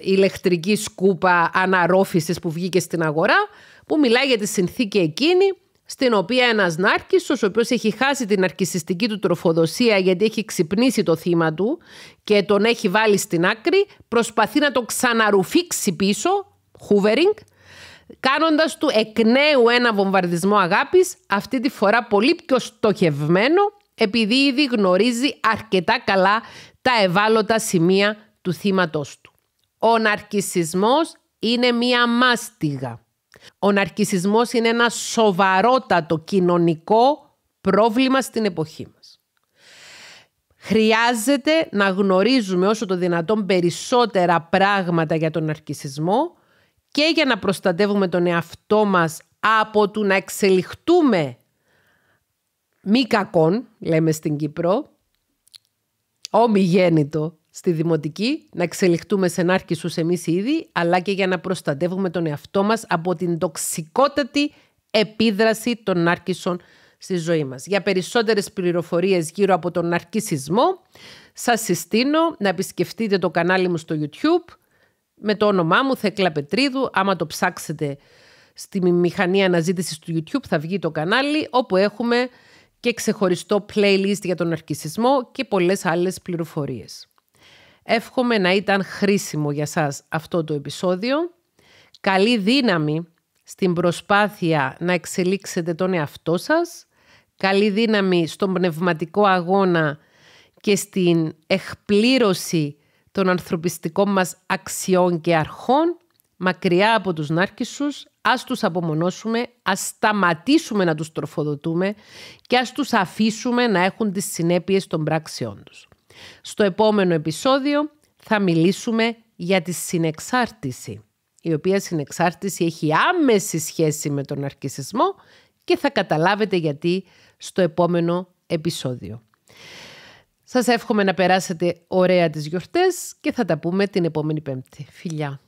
ηλεκτρική σκούπα αναρρόφησης που βγήκε στην αγορά που μιλάει για τη συνθήκη εκείνη στην οποία ένας νάρκισος ο οποίος έχει χάσει την αρκισιστική του τροφοδοσία γιατί έχει ξυπνήσει το θύμα του και τον έχει βάλει στην άκρη, προσπαθεί να το ξαναρουφήξει πίσω, hoovering, κάνοντας του εκ νέου ένα βομβαρδισμό αγάπης, αυτή τη φορά πολύ πιο στοχευμένο, επειδή ήδη γνωρίζει αρκετά καλά τα ευάλωτα σημεία του θύματός του. Ο ναρκισισμός είναι μία μάστιγα. Ο ναρκισισμός είναι ένα σοβαρότατο κοινωνικό πρόβλημα στην εποχή μας. Χρειάζεται να γνωρίζουμε όσο το δυνατόν περισσότερα πράγματα για τον ναρκισισμό και για να προστατεύουμε τον εαυτό μας από το να εξελιχτούμε μη κακόν, λέμε στην Κύπρο, ομιγέννητο στη Δημοτική, να εξελιχτούμε σε νάρκησους εμείς ήδη, αλλά και για να προστατεύουμε τον εαυτό μας από την τοξικότατη επίδραση των νάρκησων στη ζωή μας. Για περισσότερες πληροφορίες γύρω από τον ναρκισισμό, σας συστήνω να επισκεφτείτε το κανάλι μου στο YouTube, με το όνομά μου, Θεκλά Πετρίδου. Άμα το ψάξετε στη μηχανή αναζήτησης του YouTube θα βγει το κανάλι όπου έχουμε και ξεχωριστό playlist για τον αρκισισμό και πολλές άλλες πληροφορίες. Εύχομαι να ήταν χρήσιμο για σας αυτό το επεισόδιο. Καλή δύναμη στην προσπάθεια να εξελίξετε τον εαυτό σας. Καλή δύναμη στον πνευματικό αγώνα και στην εκπλήρωση των ανθρωπιστικών μας αξιών και αρχών, μακριά από τους νάρκισσους, ας τους απομονώσουμε, ας σταματήσουμε να τους τροφοδοτούμε και ας τους αφήσουμε να έχουν τις συνέπειες των πράξεών τους. Στο επόμενο επεισόδιο θα μιλήσουμε για τη συνεξάρτηση, η οποία συνεξάρτηση έχει άμεση σχέση με τον αρκισισμό και θα καταλάβετε γιατί στο επόμενο επεισόδιο. Σας εύχομαι να περάσετε ωραία τις γιορτές και θα τα πούμε την επόμενη Πέμπτη. Φιλιά!